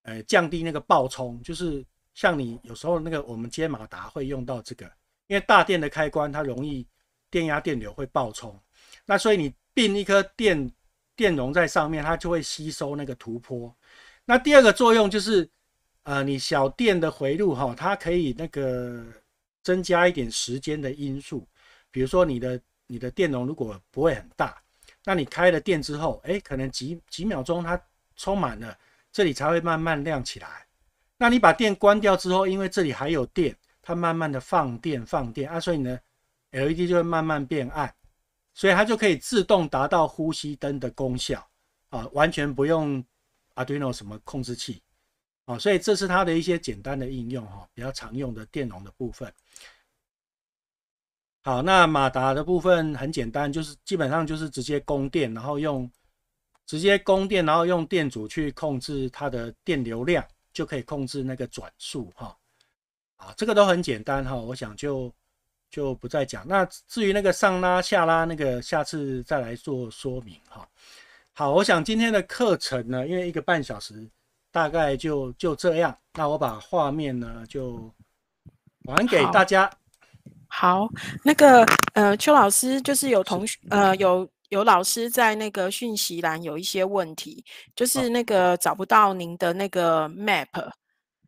呃降低那个爆冲，就是像你有时候那个我们接马达会用到这个，因为大电的开关它容易电压电流会爆冲。那所以你并一颗电电容在上面，它就会吸收那个突波。那第二个作用就是，呃，你小电的回路哈，它可以那个增加一点时间的因素。比如说你的你的电容如果不会很大，那你开了电之后，哎，可能几几秒钟它充满了，这里才会慢慢亮起来。那你把电关掉之后，因为这里还有电，它慢慢的放电放电啊，所以呢，LED 就会慢慢变暗。所以它就可以自动达到呼吸灯的功效啊，完全不用 Arduino 什么控制器啊，所以这是它的一些简单的应用哈，比较常用的电容的部分。好，那马达的部分很简单，就是基本上就是直接供电，然后用直接供电，然后用电阻去控制它的电流量，就可以控制那个转速哈。啊，这个都很简单哈，我想就。就不再讲。那至于那个上拉、下拉，那个下次再来做说明哈。好，我想今天的课程呢，因为一个半小时，大概就就这样。那我把画面呢就还给大家。好，那个呃，邱老师就是有同学呃有有老师在那个讯息栏有一些问题，就是那个找不到您的那个 map，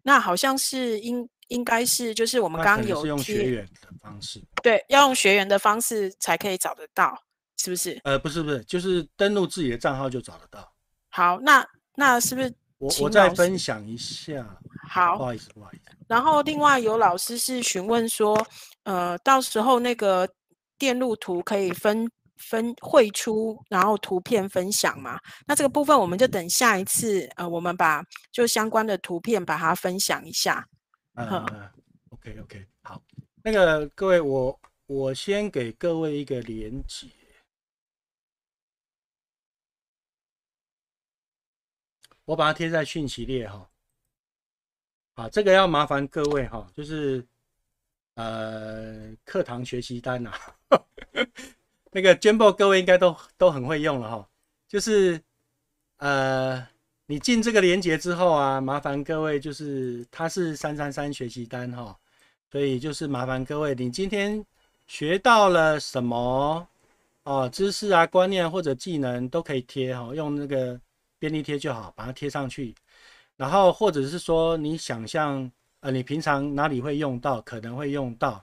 那好像是因。应该是就是我们刚有是用学员的方式，对，要用学员的方式才可以找得到，是不是？呃，不是不是，就是登录自己的账号就找得到。好，那那是不是？我我再分享一下。好，不好意思不好意思。然后另外有老师是询问说，呃，到时候那个电路图可以分分绘出，然后图片分享嘛？那这个部分我们就等下一次，呃，我们把就相关的图片把它分享一下。嗯嗯，OK OK，好，那个各位我我先给各位一个连接，我把它贴在讯息列哈。好，这个要麻烦各位哈，就是呃，课堂学习单呐，那个 Jambo 各位应该都都很会用了哈，就是呃。你进这个链接之后啊，麻烦各位，就是它是三三三学习单哈，所以就是麻烦各位，你今天学到了什么哦，知识啊观念或者技能都可以贴哈，用那个便利贴就好，把它贴上去。然后或者是说你想象呃，你平常哪里会用到，可能会用到，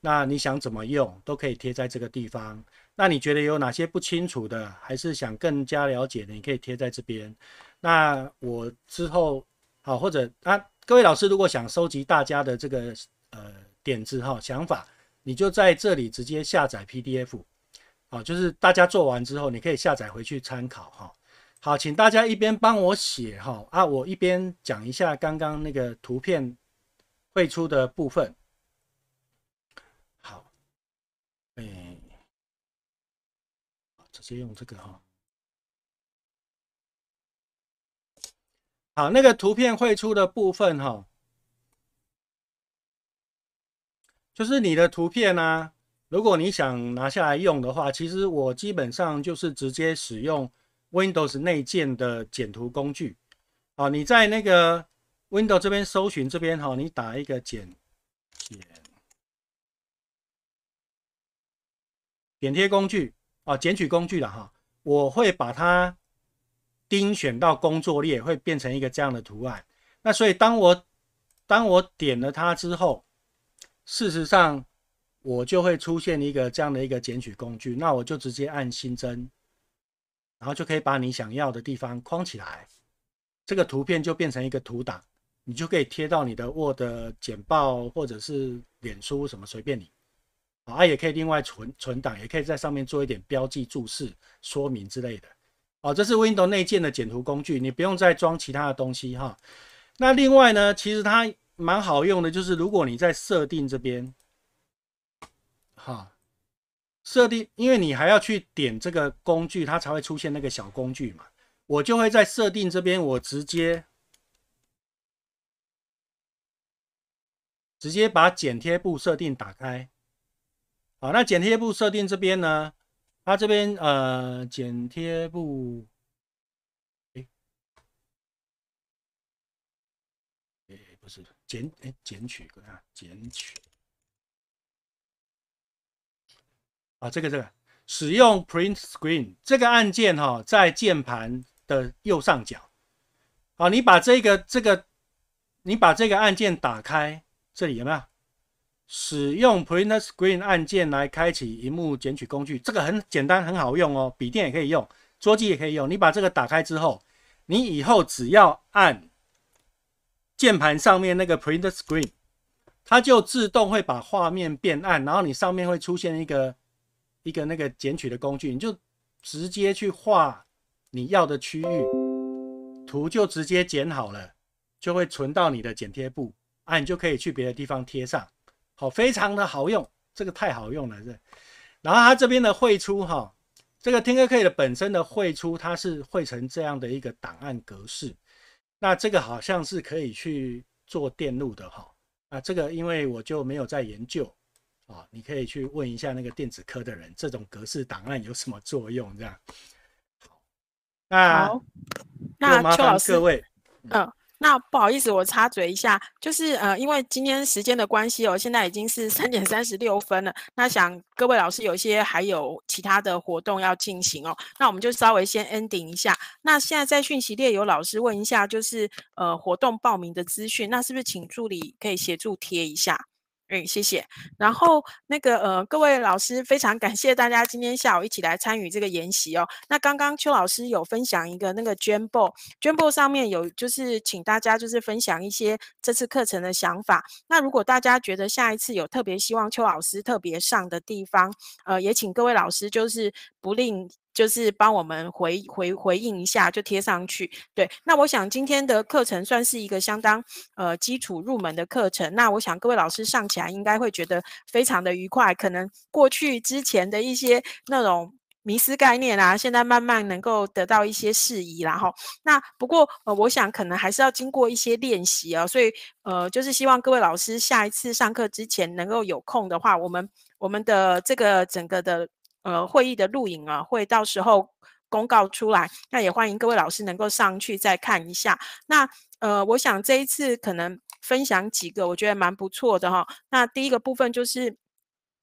那你想怎么用都可以贴在这个地方。那你觉得有哪些不清楚的，还是想更加了解的，你可以贴在这边。那我之后好，或者啊，各位老师如果想收集大家的这个呃点子哈想法，你就在这里直接下载 PDF，好，就是大家做完之后你可以下载回去参考哈。好，请大家一边帮我写哈，啊，我一边讲一下刚刚那个图片绘出的部分。好，哎，直接用这个哈。好，那个图片绘出的部分哈，就是你的图片啊。如果你想拿下来用的话，其实我基本上就是直接使用 Windows 内建的剪图工具。啊，你在那个 Windows 这边搜寻这边哈，你打一个剪剪剪贴工具啊，剪取工具了哈，我会把它。丁选到工作列会变成一个这样的图案，那所以当我当我点了它之后，事实上我就会出现一个这样的一个剪取工具，那我就直接按新增，然后就可以把你想要的地方框起来，这个图片就变成一个图档，你就可以贴到你的 Word 简报或者是脸书什么随便你，啊也可以另外存存档，也可以在上面做一点标记、注释、说明之类的。哦，这是 Windows 内建的剪图工具，你不用再装其他的东西哈。那另外呢，其实它蛮好用的，就是如果你在设定这边，哈，设定，因为你还要去点这个工具，它才会出现那个小工具嘛。我就会在设定这边，我直接直接把剪贴布设定打开。好，那剪贴布设定这边呢？他这边呃剪贴布，哎哎不是剪哎剪取啊剪取啊这个这个使用 Print Screen 这个按键哈在键盘的右上角。好，你把这个这个你把这个按键打开，这里有没有？使用 Print Screen 按键来开启荧幕剪取工具，这个很简单，很好用哦。笔电也可以用，桌机也可以用。你把这个打开之后，你以后只要按键盘上面那个 Print Screen，它就自动会把画面变暗，然后你上面会出现一个一个那个剪取的工具，你就直接去画你要的区域，图就直接剪好了，就会存到你的剪贴簿啊，你就可以去别的地方贴上。好，非常的好用，这个太好用了这。然后它这边的绘出哈，这个听歌 K 的本身的绘出，它是绘成这样的一个档案格式。那这个好像是可以去做电路的哈。啊，这个因为我就没有在研究啊，你可以去问一下那个电子科的人，这种格式档案有什么作用这样。好，那各位，嗯。那不好意思，我插嘴一下，就是呃，因为今天时间的关系哦，现在已经是三点三十六分了。那想各位老师有些还有其他的活动要进行哦，那我们就稍微先 ending 一下。那现在在讯息列有老师问一下，就是呃，活动报名的资讯，那是不是请助理可以协助贴一下？嗯，谢谢。然后那个呃，各位老师，非常感谢大家今天下午一起来参与这个研习哦。那刚刚邱老师有分享一个那个 Jambo，Jambo 上面有就是请大家就是分享一些这次课程的想法。那如果大家觉得下一次有特别希望邱老师特别上的地方，呃，也请各位老师就是不吝。就是帮我们回回回应一下，就贴上去。对，那我想今天的课程算是一个相当呃基础入门的课程。那我想各位老师上起来应该会觉得非常的愉快。可能过去之前的一些那种迷失概念啊，现在慢慢能够得到一些释疑啦。哈，那不过呃，我想可能还是要经过一些练习啊。所以呃，就是希望各位老师下一次上课之前能够有空的话，我们我们的这个整个的。呃，会议的录影啊，会到时候公告出来，那也欢迎各位老师能够上去再看一下。那呃，我想这一次可能分享几个，我觉得蛮不错的哈。那第一个部分就是。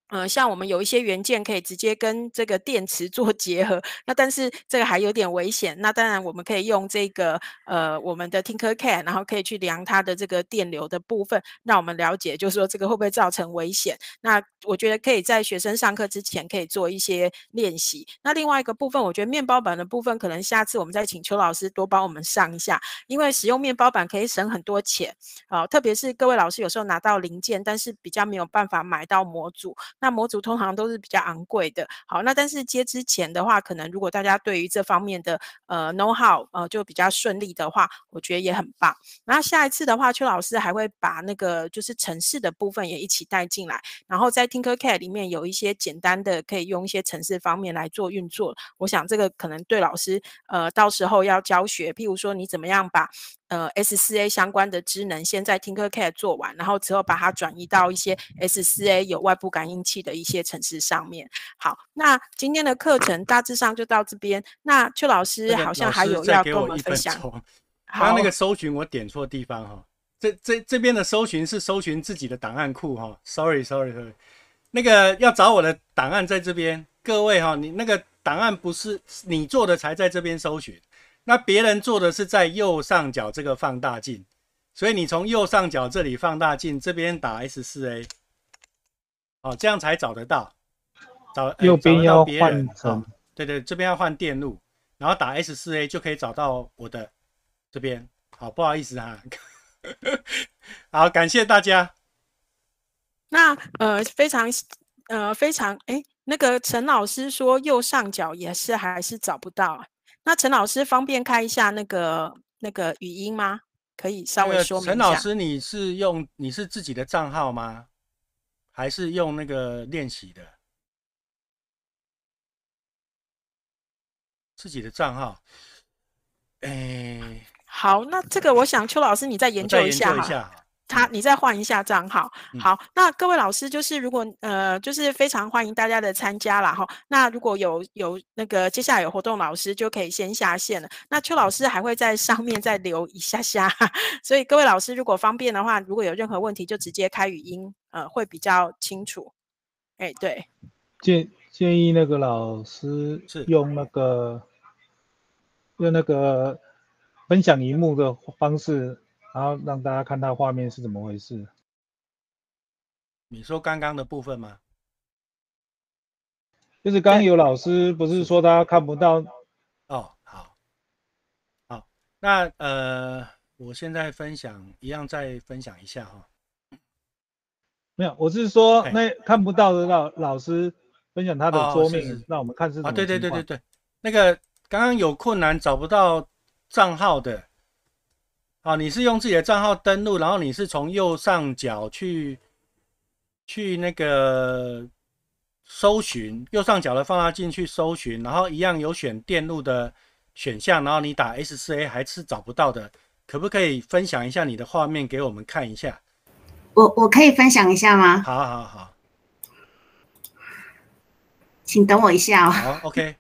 嗯，像我们有一些元件可以直接跟这个电池做 结合，那但是这个还有点危险。那当然我们可以用这个呃我们的 t i n k e r Can，然后可以去量它的这个电流的部分，让我们了解就是说这个会不会造成危险。那我觉得可以在学生上课之前可以做一些练习。那另外一个部分，我觉得面包板的部分可能下次我们再请求老师多帮我们上一下，因为使用面包板可以省很多钱啊，特别是各位老师有时候拿到零件，但是比较没有办法买到模组。那模组通常都是比较昂贵的，好，那但是接之前的话，可能如果大家对于这方面的呃 know how 呃就比较顺利的话，我觉得也很棒。然下一次的话，邱老师还会把那个就是城市的部分也一起带进来，然后在 Tinker Cat 里面有一些简单的可以用一些城市方面来做运作。我想这个可能对老师呃到时候要教学，譬如说你怎么样把。呃，S4A 相关的职能先在 TinkerCare 做完，然后之后把它转移到一些 S4A 有外部感应器的一些城市上面。好，那今天的课程大致上就到这边。那邱老师好像还有要跟我们分享。他那个搜寻我点错地方哈，这这这边的搜寻是搜寻自己的档案库哈。Sorry，Sorry，Sorry，那个要找我的档案在这边，各位哈，你那个档案不是你做的才在这边搜寻。那别人做的是在右上角这个放大镜，所以你从右上角这里放大镜这边打 S 四 A，哦，这样才找得到，找右边要换人。好，对对，这边要换电路，然后打 S 四 A 就可以找到我的这边。好，不好意思啊，好，感谢大家。那呃，非常呃非常哎，那个陈老师说右上角也是还是找不到啊。那陈老师方便开一下那个那个语音吗？可以稍微说明一下。陈老师，你是用你是自己的账号吗？还是用那个练习的？自己的账号。哎，好，那这个我想邱老师你再研究一下他，你再换一下账号。好，那各位老师就是，如果呃，就是非常欢迎大家的参加啦。哈。那如果有有那个接下来有活动，老师就可以先下线了。那邱老师还会在上面再留一下下。所以各位老师如果方便的话，如果有任何问题就直接开语音，呃，会比较清楚。哎，对，建建议那个老师是用那个用那个分享荧幕的方式。然后让大家看到画面是怎么回事？你说刚刚的部分吗？就是刚刚有老师不是说他看不到哦？好，好，那呃，我现在分享一样再分享一下哈。没有，我是说那看不到的老老师分享他的桌面，让我们看是什么对对对对对，那个刚刚有困难找不到账号的。啊，你是用自己的账号登录，然后你是从右上角去去那个搜寻，右上角的放大镜去搜寻，然后一样有选电路的选项，然后你打 S 四 A 还是找不到的，可不可以分享一下你的画面给我们看一下？我我可以分享一下吗？好，好，好，请等我一下哦。好，OK。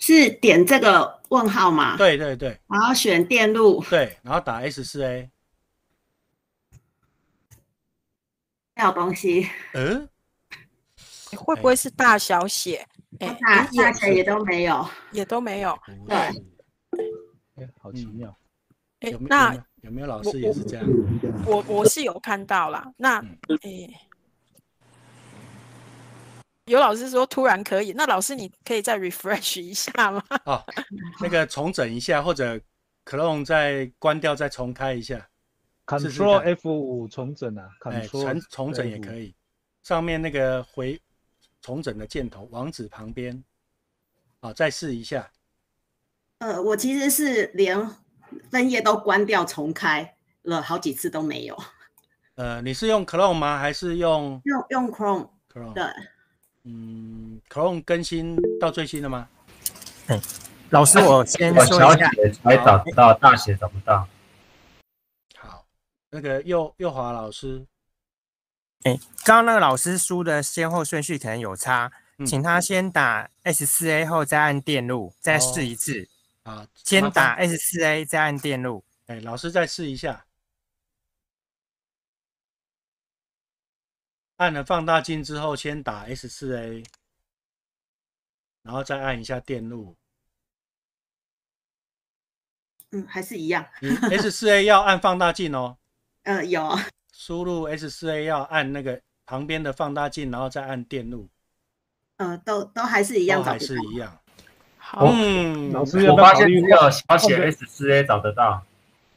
是点这个问号吗？对对对，然后选电路，对，然后打 S 四 A，没有东西。嗯？会不会是大小写？哎，大写也都没有，也都没有。对，好奇妙。哎，那有没有老师也是这样？我我是有看到啦。那哎。有老师说突然可以，那老师你可以再 refresh 一下吗？哦，那个重整一下，或者 Chrome 再关掉再重开一下，Ctrl F 五重整啊，Ctrl 重整也可以。上面那个回重整的箭头，网址旁边，好，再试一下。呃，我其实是连分页都关掉，重开了好几次都没有。呃，你是用 Chrome 吗？还是用用用 Chrome？Chrome 对。嗯，Chrome 更新到最新了吗？嗯，老师，我先说一下。小写才找到，大写找不到。好，那个右右华老师，哎，刚刚那个老师输的先后顺序可能有差，请他先打 S4A，后再按电路，再试一次。啊，先打 S4A，再按电路。哎，老师再试一下。按了放大镜之后，先打 S4A，然后再按一下电路。嗯，还是一样。S4A 要按放大镜哦。呃，有。输入 S4A 要按那个旁边的放大镜，然后再按电路。呃，都都还是一样。还是一样。好，老师，我发现个小写 S4A 找得到，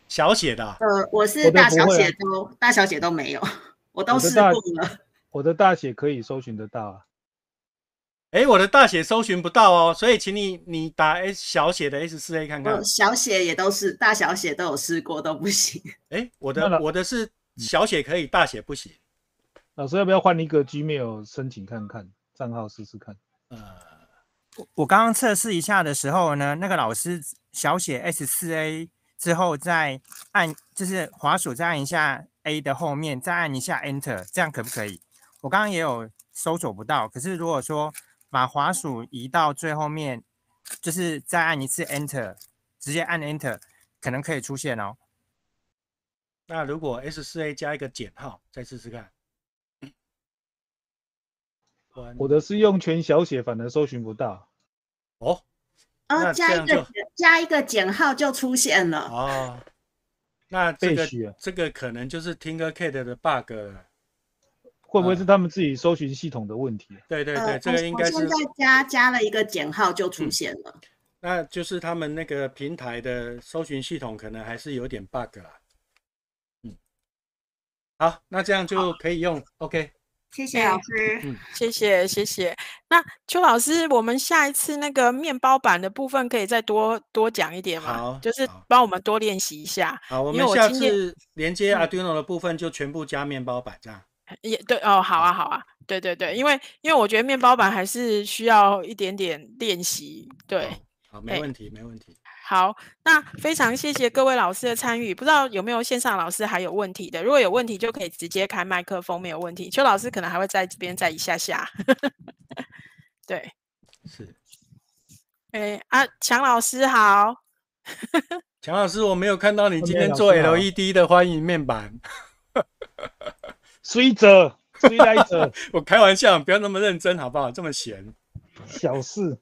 小写的。呃，我是大小写都大小写都没有，我都试过了。我的大写可以搜寻得到啊，哎，我的大写搜寻不到哦，所以请你你打 S 小写的 S 四 A 看看，小写也都是大小写都有试过都不行。哎，我的我的是小写可以，大写不行。老师要不要换一个 gmail 申请看看账号试试看？呃，我我刚刚测试一下的时候呢，那个老师小写 S 四 A 之后再按，就是滑鼠再按一下 A 的后面再按一下 Enter，这样可不可以？我刚刚也有搜索不到，可是如果说把滑鼠移到最后面，就是再按一次 Enter，直接按 Enter，可能可以出现哦。那如果 S4A 加一个减号，再试试看。我的是用全小写，反而搜寻不到。哦，哦，加一个加一个减号就出现了。哦，那这个这个可能就是 t i n k i t 的 bug。会不会是他们自己搜寻系统的问题？对对对，这个应该现在加加了一个减号就出现了，那就是他们那个平台的搜寻系统可能还是有点 bug 啦。嗯，好，那这样就可以用。OK，谢谢老师。嗯，谢谢谢谢。那邱老师，我们下一次那个面包板的部分可以再多多讲一点吗？好，就是帮我们多练习一下。好，我们下次连接 Arduino 的部分就全部加面包板这样。也对哦，好啊，好啊，对对对，因为因为我觉得面包板还是需要一点点练习，对，好，没问题，没问题。好，那非常谢谢各位老师的参与，不知道有没有线上老师还有问题的？如果有问题就可以直接开麦克风，没有问题。邱老师可能还会在这边再一下下，对，是，哎啊，强老师好，强老师，我没有看到你今天做 LED 的欢迎面板。追者，追来者，我开玩笑，不要那么认真，好不好？这么闲，小事，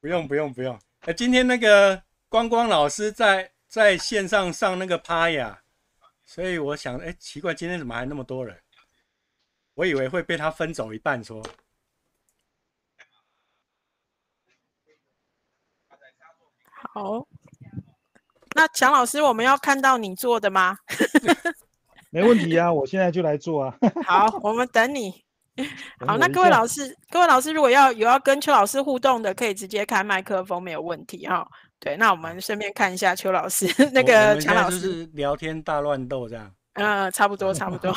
不用，不用，不用。哎，今天那个光光老师在在线上上那个趴呀，所以我想，哎，奇怪，今天怎么还那么多人？我以为会被他分走一半，说好。那强老师，我们要看到你做的吗？没问题啊，我现在就来做啊。好，我们等你。好，那各位老师，各位老师，如果要有要跟邱老师互动的，可以直接开麦克风，没有问题哈。对，那我们顺便看一下邱老师 那个强老师聊天大乱斗这样。嗯，差不多，差不多。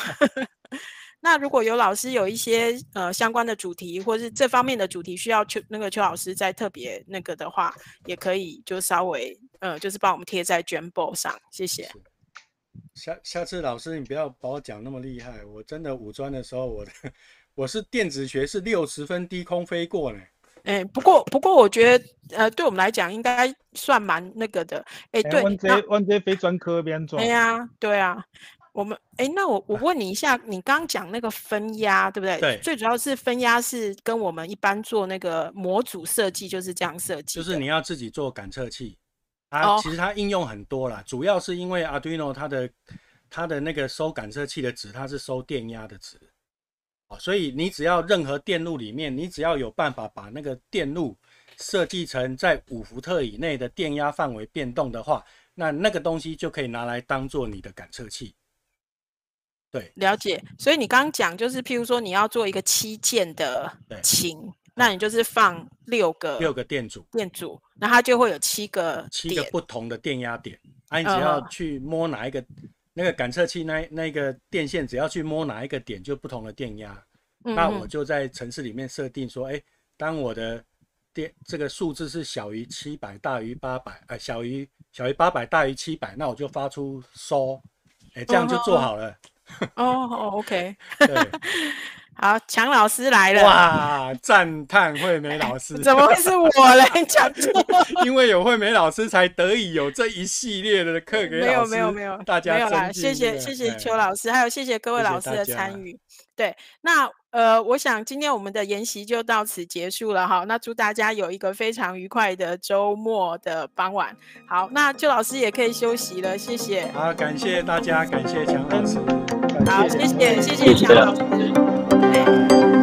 那如果有老师有一些呃相关的主题，或是这方面的主题需要邱那个邱老师再特别那个的话，也可以就稍微嗯，就是帮我们贴在卷簿上，谢谢。下下次老师，你不要把我讲那么厉害。我真的五专的时候，我的我是电子学是六十分低空飞过呢。哎，不过不过我觉得，呃，对我们来讲应该算蛮那个的。哎，对，万这万这非专科边走。对呀，对啊，我们哎，那我我问你一下，你刚讲那个分压对不对？对。最主要是分压是跟我们一般做那个模组设计就是这样设计。就是你要自己做感测器。啊，其实它应用很多了，主要是因为 Arduino 它的它的那个收感测器的值，它是收电压的值，所以你只要任何电路里面，你只要有办法把那个电路设计成在五伏特以内的电压范围变动的话，那那个东西就可以拿来当做你的感测器。对，了解。所以你刚刚讲就是，譬如说你要做一个七件的，琴，那你就是放六个六个电阻，电阻，那它就会有七个七个不同的电压点。啊，你只要去摸哪一个那个感测器那那个电线，只要去摸哪一个点，就不同的电压。那我就在城市里面设定说，哎，当我的电这个数字是小于七百，大于八百，呃，小于小于八百，大于七百，那我就发出收，哎，这样就做好了。哦哦，OK。对。好，强老师来了哇！赞叹惠美老师，怎么会是我呢？强，因为有惠美老师才得以有这一系列的课给没有没有没有大家没有啦，谢谢谢谢邱老师，还有谢谢各位老师的参与。对，那呃，我想今天我们的研习就到此结束了哈。那祝大家有一个非常愉快的周末的傍晚。好，那邱老师也可以休息了，谢谢。好，感谢大家，感谢强老师。好，谢谢谢谢强老师。Thank you.